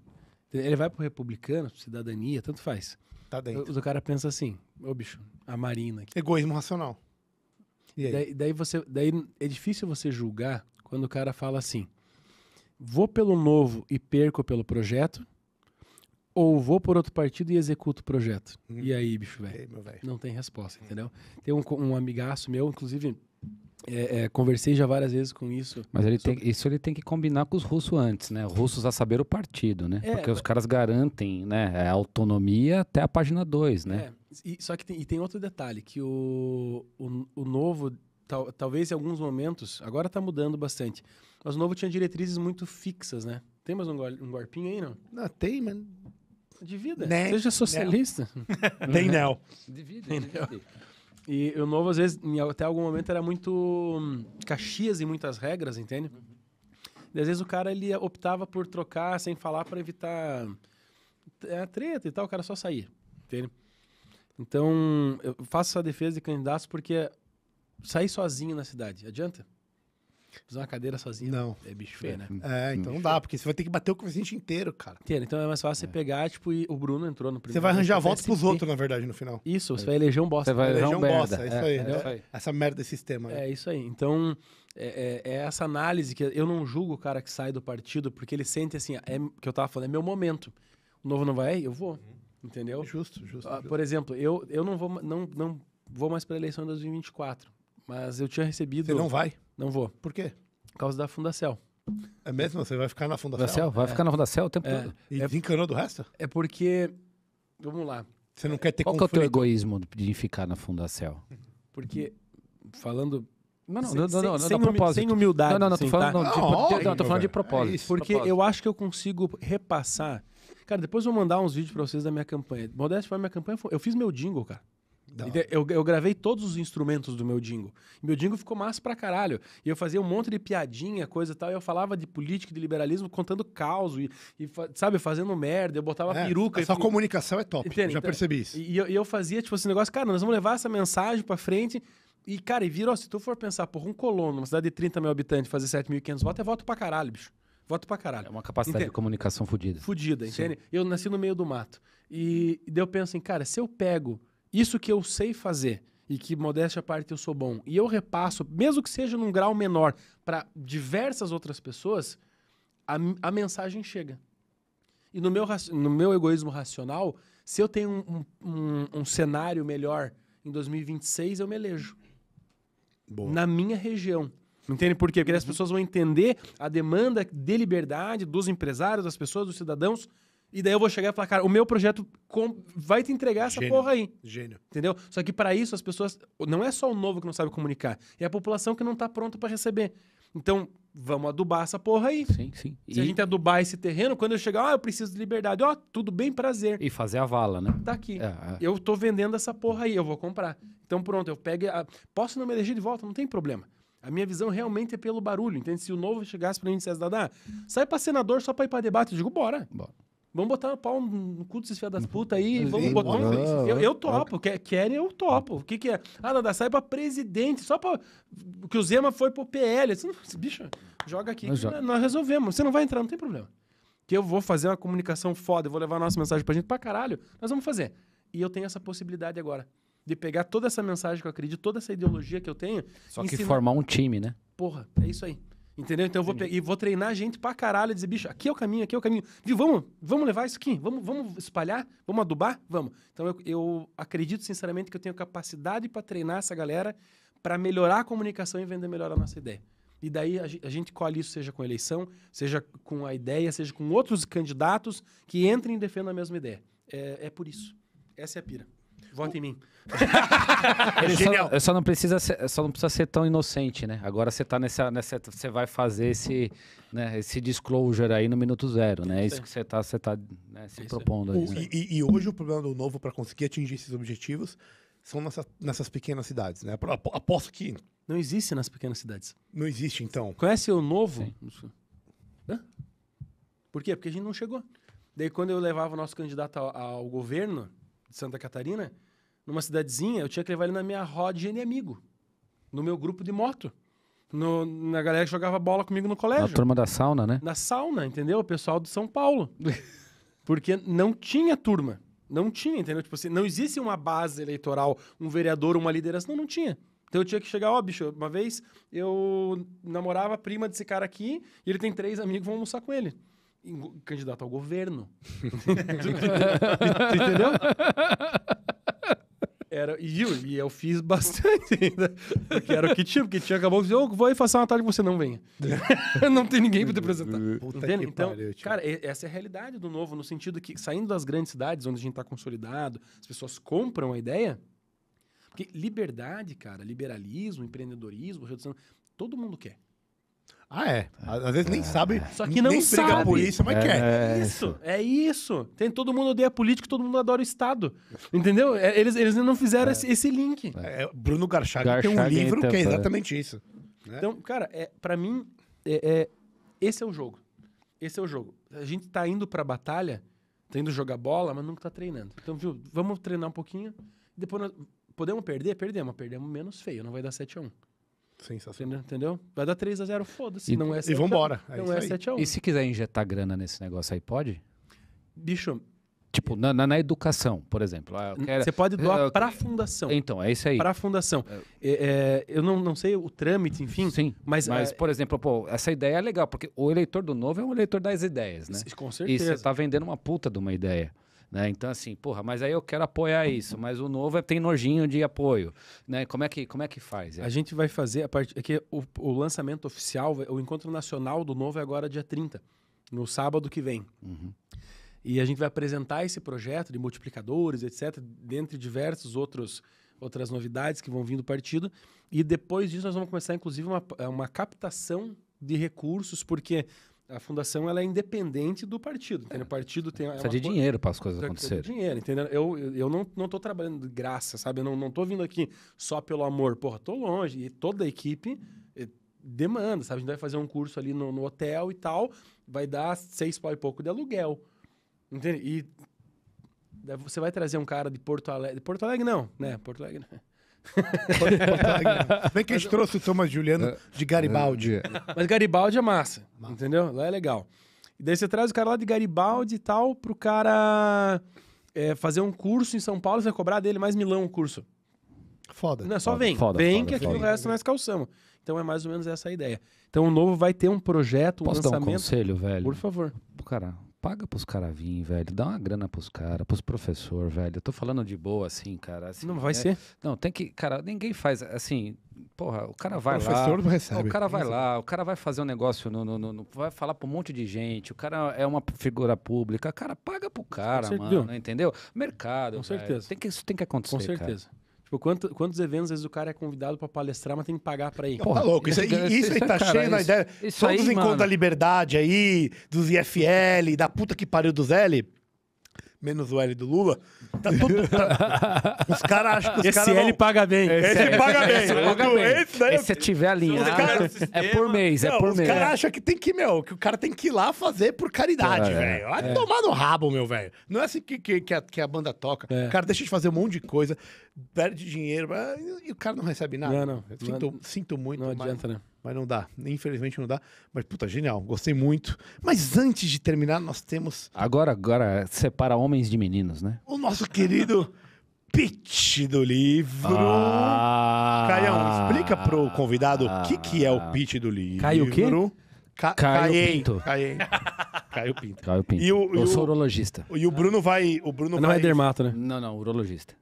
Ele vai pro republicano, cidadania, tanto faz. Tá dentro. O, o cara pensa assim, ô bicho, a Marina... Aqui. Egoísmo racional. Daí, daí, você, daí é difícil você julgar quando o cara fala assim: vou pelo novo e perco pelo projeto, ou vou por outro partido e executo o projeto. Hum. E aí, bicho, velho? Não tem resposta, hum. entendeu? Tem um, um amigaço meu, inclusive é, é, conversei já várias vezes com isso. Mas ele sobre... tem, isso ele tem que combinar com os russos antes, né? Russos a saber o partido, né? É, Porque os é. caras garantem né, a é, autonomia até a página 2, né? É, e, só que tem, e tem outro detalhe, que o, o, o novo, tal, talvez em alguns momentos, agora está mudando bastante, mas o novo tinha diretrizes muito fixas, né? Tem mais um, go um golpinho aí, não? Não, tem, mas... De vida. Né? Seja socialista. Né? *laughs* tem não. E o novo, às vezes, em, até algum momento, era muito hum, caxias e muitas regras, entende? Uhum. E às vezes o cara ele optava por trocar sem falar para evitar é, a treta e tal, o cara só saía, entende? Então, eu faço essa defesa de candidatos porque sair sozinho na cidade, adianta? Fazer uma cadeira sozinho não. é bicho feio, né? É, então não dá, porque você vai ter que bater o coeficiente inteiro, cara. Inteiro, então é mais fácil é. você pegar, tipo, e o Bruno entrou no primeiro. Você vai arranjar a volta pros outros, na verdade, no final. Isso, você é. vai eleger um bosta. Você vai eleger um merda. bosta, é isso é, aí. É, isso aí. Essa merda desse sistema. Né? É isso aí. Então, é, é, é, essa análise que eu não julgo o cara que sai do partido, porque ele sente assim, é que eu tava falando, é meu momento. O novo não vai, eu vou. Uhum. Entendeu? Justo, justo. Ah, justo. Por exemplo, eu, eu não vou não, não vou mais para eleição de 2024, mas eu tinha recebido. Você não vai? Não vou. Por quê? Por causa da Fundacel. É mesmo? Você vai ficar na Fundacel? Fundacel vai é. ficar na Fundacel o tempo é. todo. E é, desencanou do resto? É porque. Vamos lá. Você não quer ter Qual conflito? que é o teu egoísmo de ficar na Fundacel? Porque, falando não, não, sem, não, não, sem, não sem humildade. Não, não, não, tô assim, falando, tá? não, de, não, de, tipo, não, tô falando de é propósito. É isso, porque propósito. eu acho que eu consigo repassar. Cara, depois eu vou mandar uns vídeos pra vocês da minha campanha. Modesto foi minha campanha. Eu fiz meu jingle, cara. Então, eu, eu, gravei todos os instrumentos do meu dingo Meu dingo ficou massa pra caralho. E eu fazia um monte de piadinha, coisa e tal. E eu falava de política, de liberalismo, contando caos e, e sabe, fazendo merda. Eu botava é, peruca. Essa e... comunicação é top. Entende? Já então, percebi isso. E eu, e eu, fazia, tipo, esse negócio, cara, nós vamos levar essa mensagem pra frente. E, cara, e virou, se tu for pensar, por um colono, uma cidade de 30 mil habitantes, fazer 7.500 votos, é voto pra caralho, bicho. Voto pra caralho. É uma capacidade entende? de comunicação fodida. Fodida, entende? Sim. Eu nasci no meio do mato. E, e daí eu penso assim, cara, se eu pego isso que eu sei fazer e que, modéstia à parte, eu sou bom, e eu repasso, mesmo que seja num grau menor, para diversas outras pessoas, a, a, mensagem chega. E no meu, no meu egoísmo racional, se eu tenho um, um, um cenário melhor em 2026, eu me elejo. Boa. Na minha região. Entende por quê? Porque as uhum. pessoas vão entender a demanda de liberdade dos empresários, das pessoas, dos cidadãos e daí eu vou chegar e falar, cara, o meu projeto vai te entregar essa Gênio. porra aí. Gênio. Entendeu? Só que para isso as pessoas. Não é só o novo que não sabe comunicar, é a população que não tá pronta para receber. Então, vamos adubar essa porra aí. Sim, sim. Se e... a gente adubar esse terreno, quando eu chegar, ah, eu preciso de liberdade, ó, oh, tudo bem, prazer. E fazer a vala, né? Tá aqui. É, é. Eu tô vendendo essa porra aí, eu vou comprar. Então pronto, eu pego. A... Posso não me eleger de volta, não tem problema. A minha visão realmente é pelo barulho, entende? Se o novo chegasse pra mim e dissesse, Dadá, sai pra senador só pra ir pra debate, eu digo, bora. Bora. Vamos botar o pau no cu desses filhos das uhum. putas aí. Vamos botar um... eu, eu topo. Querem, eu topo. O que, que é? Ah, nada, sai pra presidente. Só pra. Que o Zema foi pro PL. Disse, bicho, joga aqui. Nós resolvemos. Você não vai entrar, não tem problema. Que eu vou fazer uma comunicação foda. Eu vou levar a nossa mensagem pra gente pra caralho. Nós vamos fazer. E eu tenho essa possibilidade agora. De pegar toda essa mensagem que eu acredito, toda essa ideologia que eu tenho. Só que ensinar... formar um time, né? Porra, é isso aí. Entendeu? Então eu vou e vou treinar a gente pra caralho, dizer, bicho, aqui é o caminho, aqui é o caminho. Viu, vamos, vamos levar isso aqui, vamos, vamos espalhar, vamos adubar, vamos. Então eu, eu acredito sinceramente que eu tenho capacidade para treinar essa galera para melhorar a comunicação e vender melhor a nossa ideia. E daí a, a gente colhe isso, seja com eleição, seja com a ideia, seja com outros candidatos que entrem e defendam a mesma ideia. É, é por isso. Essa é a pira. Vota em mim. *laughs* só, só, não precisa ser, só não precisa ser tão inocente, né? Agora você tá nessa, nessa você vai fazer esse, né, esse disclosure aí no minuto zero, né? É isso que você tá, você tá né, se é propondo. O, aí, e, e, hoje o problema do novo para conseguir atingir esses objetivos são nessa, nessas pequenas cidades, né? Aposto que não existe nas pequenas cidades. Não existe, então. Conhece o novo? Sim. Hã? Por quê? Porque a gente não chegou. Daí quando eu levava o nosso candidato ao, ao governo de Santa Catarina, numa cidadezinha, eu tinha que levar ele na minha rodinha de amigo, no meu grupo de moto. No, na galera que jogava bola comigo no colégio. Na turma da sauna, né? Na sauna, entendeu? O pessoal do São Paulo. *laughs* Porque não tinha turma. Não tinha, entendeu? Tipo assim, não existe uma base eleitoral, um vereador, uma liderança. Não, não tinha. Então eu tinha que chegar, ó, oh, bicho, uma vez eu namorava a prima desse cara aqui e ele tem três amigos, vão almoçar com ele candidato ao governo. *laughs* entendeu? Era, e, eu, e eu fiz bastante ainda. Porque era o que tinha, porque tinha acabou de oh, vou aí passar uma tarde que você não venha. *laughs* não tem ninguém para te apresentar. Entende? Então, pariu, cara, essa é a realidade do novo, no sentido que, saindo das grandes cidades, onde a gente está consolidado, as pessoas compram a ideia. Porque liberdade, cara, liberalismo, empreendedorismo, redução, todo mundo quer. Ah, é. é. Às vezes nem é. sabe. Só que não nem sabe. briga a polícia, mas é, quer. É isso, é isso. Tem, todo mundo odeia político, todo mundo adora o Estado. Entendeu? Eles, eles não fizeram esse, esse, link. Bruno Garchag, tem um livro que é exatamente isso. Né? Então, cara, é, para mim, é, esse é o jogo. Esse é o jogo. A gente tá indo pra batalha, tá indo jogar bola, mas nunca tá treinando. Então, viu, vamos treinar um pouquinho. Depois nós... Podemos perder? Perdemos, mas perdemos menos feio, não vai dar 7x1. Sensacional. Entendeu? Vai dar 3x0, foda-se. E, não é e vambora. É não é 7x1. E se quiser injetar grana nesse negócio aí, pode? Bicho, Tipo, na, na, na, educação, por exemplo. Ah, quero... Você pode doar para a fundação. Então, é isso aí. Para a fundação. É... É, eu não, não sei o trâmite, enfim. Sim, mas, mas é... por exemplo, pô, essa ideia é legal, porque o eleitor do novo é um eleitor das ideias, né? Com certeza. E você está vendendo uma puta de uma ideia. Né? Então, assim, porra, mas aí eu quero apoiar isso, mas o novo é, tem nojinho de apoio. Né? Como, é que, como é que faz? É? A gente vai fazer a partir. É que o, o, lançamento oficial, o encontro nacional do novo é agora dia 30, no sábado que vem. Uhum. E a gente vai apresentar esse projeto de multiplicadores, etc., dentre diversos outros outras novidades que vão vir do partido. E depois disso, nós vamos começar, inclusive, uma, é uma captação de recursos, porque a fundação ela é independente do partido. Entendeu? O é. partido tem. Precisa é de dinheiro para as coisas acontecerem. dinheiro, entendeu? Eu, eu não, não trabalhando de graça, sabe? Eu não, não vindo aqui só pelo amor. Porra, estou longe. E toda a equipe eh, demanda, sabe? A gente vai fazer um curso ali no, no hotel e tal, vai dar seis pau e pouco de aluguel. Entende? E eh, você vai trazer um cara de Porto Alegre. Porto Alegre não, né? Porto Alegre. Não. Bem que eles trouxeram o Thomas Juliano é, de Garibaldi. É, é. Mas Garibaldi é massa, massa, entendeu? Lá é legal. E daí você traz o cara lá de Garibaldi e tal pro cara é, fazer um curso em São Paulo, você vai cobrar dele mais milão o curso. Foda. Não, só foda, vem. Foda, vem foda, que aqui no resto nós calçamos. Então é mais ou menos essa a ideia. Então o novo vai ter um projeto, um Posso lançamento. Dar um conselho, velho? Por favor. Caralho. Paga pros caras virem, velho. Dá uma grana pros caras, pros professor, velho. Eu tô falando de boa, assim, cara. Assim, não vai é, ser? Não, tem que. Cara, ninguém faz. Assim, porra, o cara vai o professor lá. Professor não recebe. O cara vai lá, o cara vai fazer um negócio no, no, no, no, Vai falar pra um monte de gente. O cara é uma figura pública. Cara, paga pro cara, mano. Entendeu? Mercado. Com velho. certeza. Tem que, isso tem que acontecer. Com certeza. Cara. Tipo, quanto, quantos eventos às vezes o cara é convidado para palestrar, mas tem que pagar para ir? Não, Porra, tá louco. Isso, isso, isso, aí tá cara, cheio na ideia. Isso Todos os encontros da liberdade aí, dos IFL, da puta que pariu dos L menos o L do Lula. Tá tudo. Tá- *laughs* os caras acham que os Esse L não... paga bem. Esse, esse paga bem. Esse, paga bem. esse daí. É esse é tiver alinhado. Né? Cara... É por mês, é não, é por os mês. Os caras acham que tem que, meu, que o cara tem que ir lá fazer por caridade, velho. Vai é. tomar no rabo, meu velho. Não é assim que, que, que, a, que a banda toca. É. Cara, deixa de fazer um monte de coisa perde dinheiro e o cara não recebe nada. Não, não. Sinto, não, sinto muito. Não adianta, mas, né? Mas não dá. Infelizmente não dá. Mas, puta, genial. Gostei muito. Mas antes de terminar, nós temos. Agora, agora, separa homens de meninos, né? O nosso querido. *laughs* pitch do livro. Ah, Caião, explica pro convidado ah, o que, que é o pitch do livro. caiu o quê? Ca Caio Caiem. Pinto. Caiem. *laughs* Caio Pinto. Caio Pinto. E o, Eu e o, sou urologista. E o Bruno vai... O Bruno não é vai... é dermato, né? Não, não, urologista.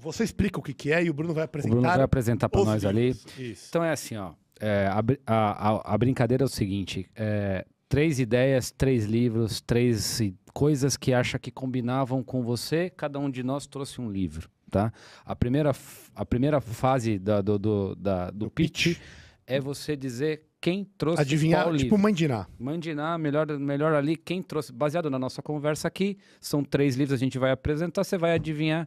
Você explica o que, que é e o Bruno vai apresentar. O Bruno vai apresentar para nós ali. Isso. Então é assim, ó. É, a, a, a, brincadeira é o seguinte: é, três ideias, três livros, três coisas que acha que combinavam com você. Cada um de nós trouxe um livro, tá? A primeira, a primeira fase da, do, do, da, do, pitch, pitch, é você dizer quem trouxe Adivinhar, qual tipo, mandinar. Mandinar, melhor, melhor ali, quem trouxe. Baseado na nossa conversa aqui, são três livros, a gente vai apresentar, você vai adivinhar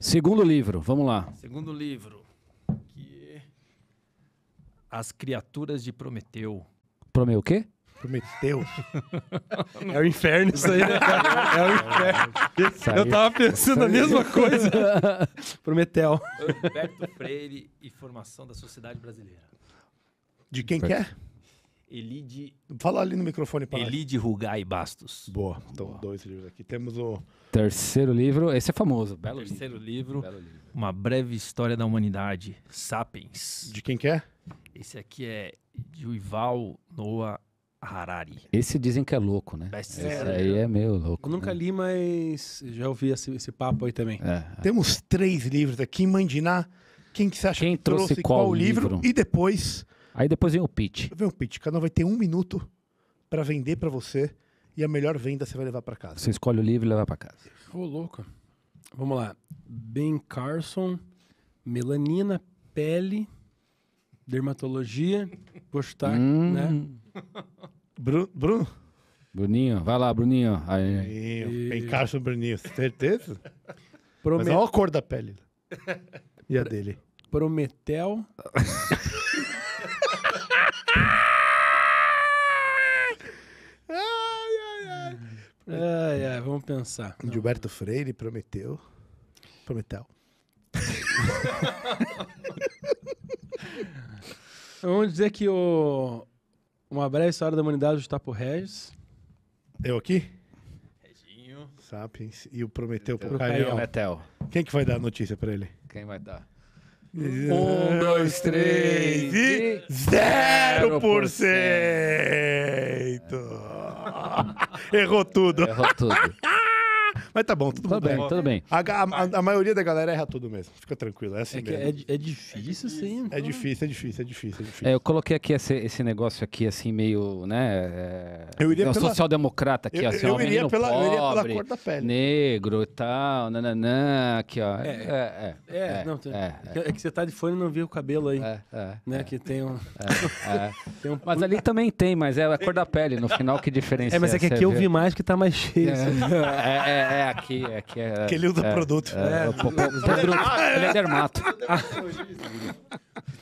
Segundo livro, vamos lá. Segundo livro, que é As Criaturas de Prometeu. Prometeu o quê? Prometeu. *laughs* é o inferno isso aí, né, É o inferno. Saiu. Eu tava pensando Saiu. a mesma coisa. *laughs* Prometeu. Humberto Freire e formação da sociedade brasileira. De quem quer? é? Elide. Fala ali no microfone para Elide Rugai Bastos. Boa. Então, Boa. dois livros aqui. Temos o. Terceiro livro, esse é famoso, belo Terceiro livro, livro, livro. Uma Breve História da Humanidade, Sapiens. De quem que é? Esse aqui é de Uival Noah Harari. Esse dizem que é louco, né? Best esse é, aí é meio louco. Eu nunca né? li, mas já ouvi esse, esse papo aí também. É. Temos três livros aqui, Mandinar, Quem que você acha quem que trouxe, trouxe qual, qual livro? livro? E depois Aí depois vem o pitch. Vem o pitch. Cada um vai ter um minuto para vender para você e a melhor venda você vai levar para casa. Você escolhe o livro e leva para casa. Ô, oh, louco. Vamos lá. Ben Carson, melanina, pele, dermatologia, postar, hum. né? Bruno? Bruninho, vai lá, Bruninho. Aí. Bruninho. Ben Carson, Bruninho, certeza? Promet... Mas olha a cor da pele. E a dele? Prometel. *laughs* ai, ai, ai. Ai, vamos pensar. Não. Gilberto Freire prometeu. Prometeu. *laughs* vamos dizer que o. Uma breve história da humanidade está por Regis. Eu aqui? Reginho. Sapiens. E o Prometeu pro Caio, Prometeu. Quem que vai dar a notícia pra ele? Quem vai dar? Um, dois, três e zero por cento. *laughs* Errou tudo. Errou tudo. *laughs* Mas tá bom, tudo tá bem. Tudo bem. A, a, a, maioria da galera erra tudo mesmo. Fica tranquilo, é assim é mesmo. É, é, difícil, sim. É, então. é difícil, é difícil, é difícil, é difícil. eu coloquei aqui esse, esse, negócio aqui, assim, meio, né? É, eu iria é pela... social-democrata aqui, eu, assim, eu, iria pela, pobre, eu iria pela cor da pele. Negro e tal, nananã, aqui, ó. É, é, é. não, tem, é, que você tá de fone e não viu o cabelo aí. É, né? Que tem um... *laughs* tem um... Mas ali também tem, mas é a cor da pele, no final que *laughs* diferencia. É, mas é que aqui eu vi mais que tá mais cheio. é, assim. *laughs* é. É, aqui, aqui é. Aquele é, do é, produto. É, né? é, é, *laughs* ele é dermato.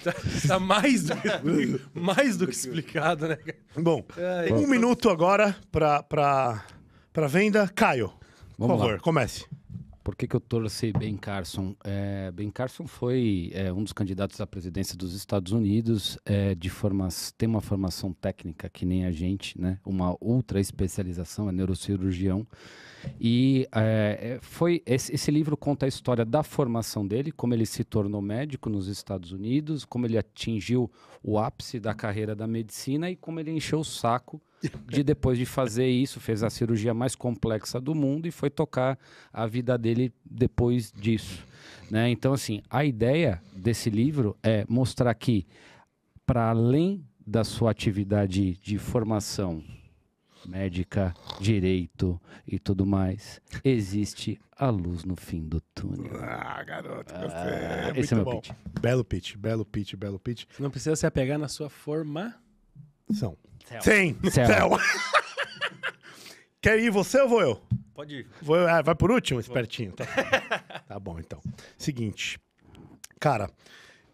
Tá, tá mais, do que, mais do que explicado, né? Bom, um minuto agora pra, pra, pra venda. Caio, por favor, lá. comece. Por que, que eu torci Ben Carson? É, ben Carson foi é, um dos candidatos à presidência dos Estados Unidos, é, de forma tem uma formação técnica que nem a gente, né? uma outra especialização, é neurocirurgião. E é, foi esse, esse, livro conta a história da formação dele, como ele se tornou médico nos Estados Unidos, como ele atingiu o ápice da carreira da medicina e como ele encheu o saco de depois de fazer isso, fez a cirurgia mais complexa do mundo e foi tocar a vida dele depois disso. Né? Então, assim, a ideia desse livro é mostrar que, para além da sua atividade de formação médica, direito e tudo mais, existe a luz no fim do túnel. Ah, garoto, ah, gostei. Ah, é esse é meu bom. pitch. Belo pitch, belo pitch, belo pitch. Você não precisa se apegar na sua formação. Céu. Sim, céu. céu. *laughs* Quer ir você ou vou eu? Pode ir. Vou, ah, vai por último, espertinho. Tá, *laughs* tá bom, então. Seguinte. Cara,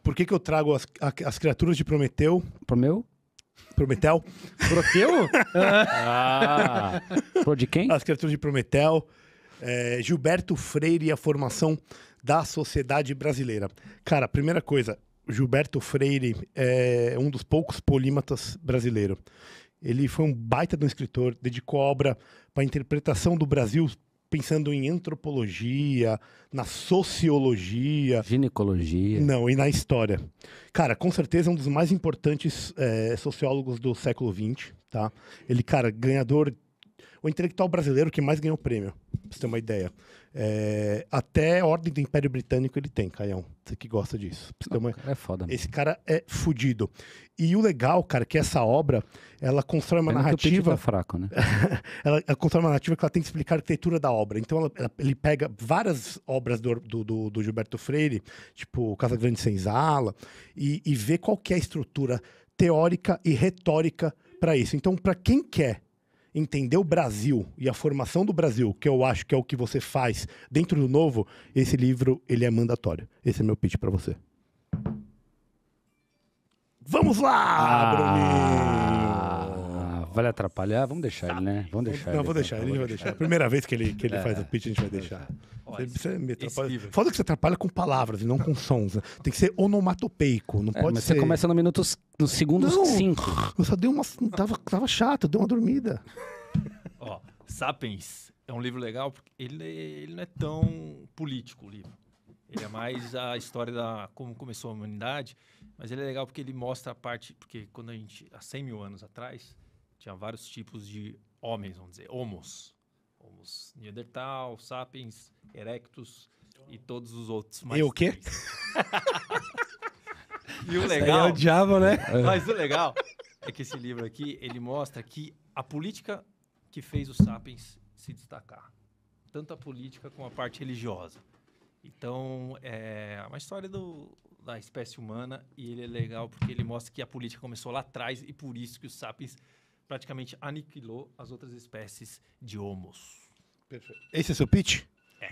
por que, que eu trago as, as criaturas de Prometeu? Promeu? Prometeu. Proteu? ah. Pro de quem? As criaturas de Prometeu. É, Gilberto Freire e a formação da sociedade brasileira. Cara, primeira coisa, Gilberto Freire é um dos poucos polímatas brasileiros. Ele foi um baita de um escritor, dedicou obra para a interpretação do Brasil pensando em antropologia, na sociologia. Ginecologia. Não, e na história. Cara, com certeza é um dos mais importantes é, sociólogos do século XX, tá? Ele, cara, ganhador. O intelectual brasileiro que mais ganhou prêmio você ter uma ideia. É, até ordem do Império Britânico ele tem, Caião. Você que gosta disso. ter uma... é foda. Esse cara é fudido. E o legal, cara, é que essa obra ela constrói uma narrativa. Tá fraco, né? *laughs* ela, ela, constrói uma narrativa que ela tem que explicar a arquitetura da obra. Então ela, ela, ele pega várias obras do, do, do, Gilberto Freire, tipo Casa Grande sem e, e vê qual que é a estrutura teórica e retórica para isso. Então, para quem quer entender o Brasil e a formação do Brasil, que eu acho que é o que você faz dentro do novo, esse livro ele é mandatório. Esse é meu pitch para você. Vamos lá, ah. Bruninho! vai atrapalhar? Vamos deixar ele, né? Vamos deixar não, ele. Não, vou então. deixar, ele vai deixar. a primeira vez que ele, que ele é. faz o pitch, a gente vai deixar. Olha, você, me atrapalha. Foda que você atrapalha com palavras e não com sons. Né? Tem que ser onomatopeico, não é, pode mas ser... você começa no minuto, no segundos cinco. Eu só dei uma... Tava, tava chato, deu uma dormida. *laughs* Ó, Sapiens é um livro legal porque ele, ele não é tão político, o livro. Ele é mais a história da como começou a humanidade, mas ele é legal porque ele mostra a parte, porque quando a gente, há 100 mil anos atrás, tinha vários tipos de homens, vamos dizer, homos. Homos Neandertal, Sapiens, Erectus e todos os outros. Mais *laughs* e o quê? e o legal. é o diabo, né? *laughs* Mas o legal é que esse livro aqui ele mostra que a política que fez os Sapiens se destacar, tanto a política como a parte religiosa. Então, é uma história do, da espécie humana e ele é legal porque ele mostra que a política começou lá atrás e por isso que os Sapiens praticamente aniquilou as outras espécies de homos. Perfeito. Esse é seu pitch? É.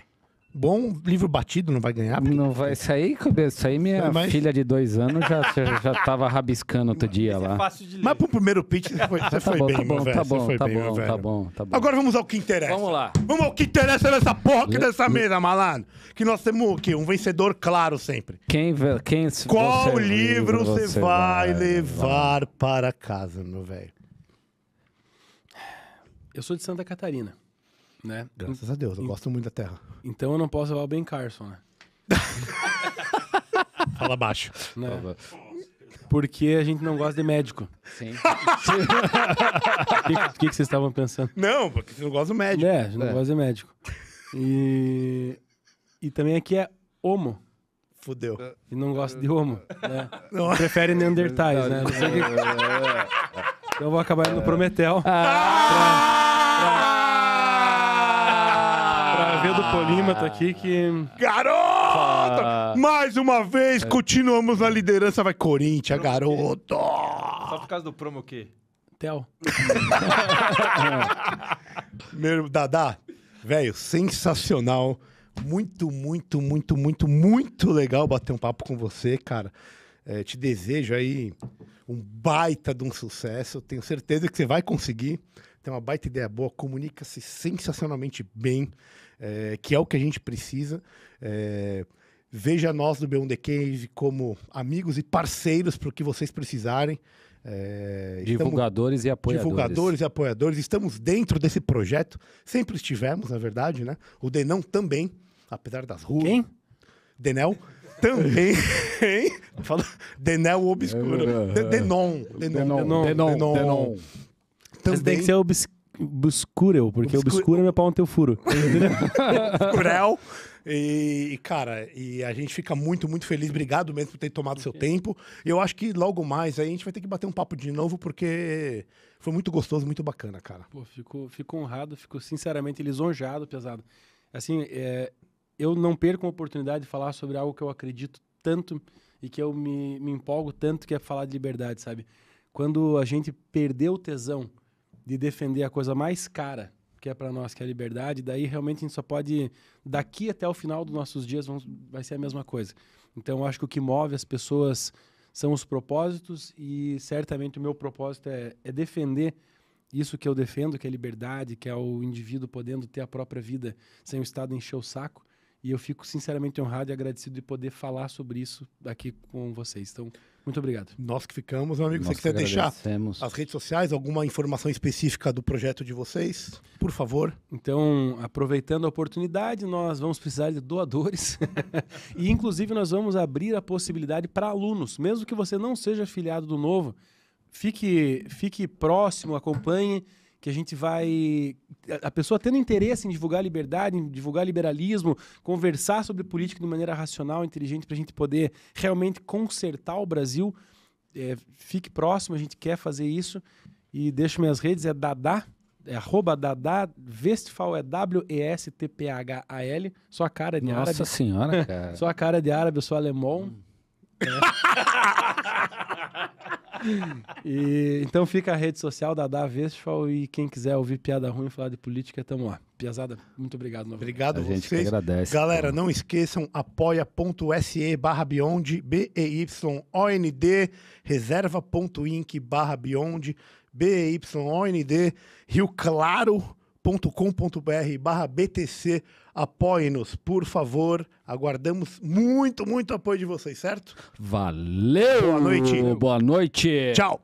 Bom, livro batido, não vai ganhar? Não vai sair, isso aí minha Mas... filha de dois anos já, já, tava rabiscando outro dia é lá. É fácil de ler. Mas pro primeiro pitch foi, tá foi bom, bem, tá bom, Tá bom, tá, bem, bom tá bom, tá bom. Agora vamos ao que interessa. Vamos lá. Vamos ao que interessa nessa porra aqui dessa mesa, malandro. Que nós temos o quê? Um vencedor claro sempre. Quem, quem Qual livro você, vai, vai levar para casa, meu velho? eu sou de Santa Catarina, né? Graças a Deus, eu gosto muito da terra. Então eu não posso levar o Ben Carson, né? *laughs* Fala baixo. Né? Porque a gente não gosta de médico. Sim. O *laughs* que, que que vocês estavam pensando? Não, porque você não gosta de médico. É, a gente não é. gosta de médico. E, e também aqui é homo, Fudeu. e não gosta de homo, né? Não. Prefere Neandertais, né? É. Então eu vou acabar no Prometel. Ah, Pedro Polímata tá aqui que. Garoto! Tá. Mais uma vez, continuamos na liderança. Vai Corinthians, garoto! Só por causa do promo quê Tel. *laughs* Meu, Dadá, velho, sensacional. Muito, muito, muito, muito, muito legal bater um papo com você, cara. É, te desejo aí um baita de um sucesso. Tenho certeza que você vai conseguir. Tem uma baita ideia boa, comunica-se sensacionalmente bem, é, que é o que a gente precisa. É, veja nós do B1 The Cave como amigos e parceiros para o que vocês precisarem. É, divulgadores estamos, e apoiadores. Divulgadores e apoiadores. Estamos dentro desse projeto. Sempre estivemos, na verdade, né? O Denão também, apesar das ruas. Quem? Denel também fala Denel Obscuro. É, de, é. denon. Denon. Denon. Denon. Denon. Também... tem que ser obscuro. porque obscuro é meu pau no teu furo. Buscurel. *laughs* E, cara, e a gente fica muito, muito feliz. Obrigado mesmo por ter tomado seu tempo. E eu acho que logo mais aí a gente vai ter que bater um papo de novo, porque foi muito gostoso, muito bacana, cara. Pô, fico, fico honrado, fico sinceramente lisonjeado, pesado. Assim, é, eu não perco a oportunidade de falar sobre algo que eu acredito tanto e que eu me, me empolgo tanto que é falar de liberdade, sabe? Quando a gente perdeu o tesão de defender a coisa mais cara que é para nós, que é a liberdade, daí realmente a gente só pode, daqui até o final dos nossos dias, vamos, vai ser a mesma coisa. Então, eu acho que o que move as pessoas são os propósitos e certamente o meu propósito é, é defender isso que eu defendo, que é liberdade, que é o indivíduo podendo ter a própria vida sem o Estado encher o saco. E eu fico sinceramente honrado e agradecido de poder falar sobre isso aqui com vocês. Então, muito obrigado. Nós que ficamos, meu amigo. Nós você quiser deixar as redes sociais, alguma informação específica do projeto de vocês, por favor. Então, aproveitando a oportunidade, nós vamos precisar de doadores. *laughs* e, inclusive, nós vamos abrir a possibilidade para alunos, mesmo que você não seja afiliado do Novo, fique, fique próximo, acompanhe que a gente vai. A pessoa tendo interesse em divulgar liberdade, em divulgar liberalismo, conversar sobre política de maneira racional, inteligente, para a gente poder realmente consertar o Brasil. É, fique próximo, a gente quer fazer isso. E deixo minhas redes, é Dadá, é arroba Dadá, vestfal é W-E-S-T-P-H-A-L. Sua cara de Nossa árabe. Nossa senhora, *laughs* cara. Sua cara de árabe, eu sou alemão. Hum. É. *laughs* e, então fica a rede social da Dá Vestfal e quem quiser ouvir piada ruim falar de política, tamo lá. Piazada, muito obrigado. Novamente. Obrigado a vocês. gente que agradece. Galera, não esqueçam apoia.se barra Beyond, B-E-Y-O-N-D, reserva.inc barra Beyond, B-E-Y-O-N-D, rioclaro.com.br barra BTC Apoie-nos, por favor. Aguardamos muito, muito apoio de vocês, certo? Valeu! Boa noite. Boa noite. Tchau.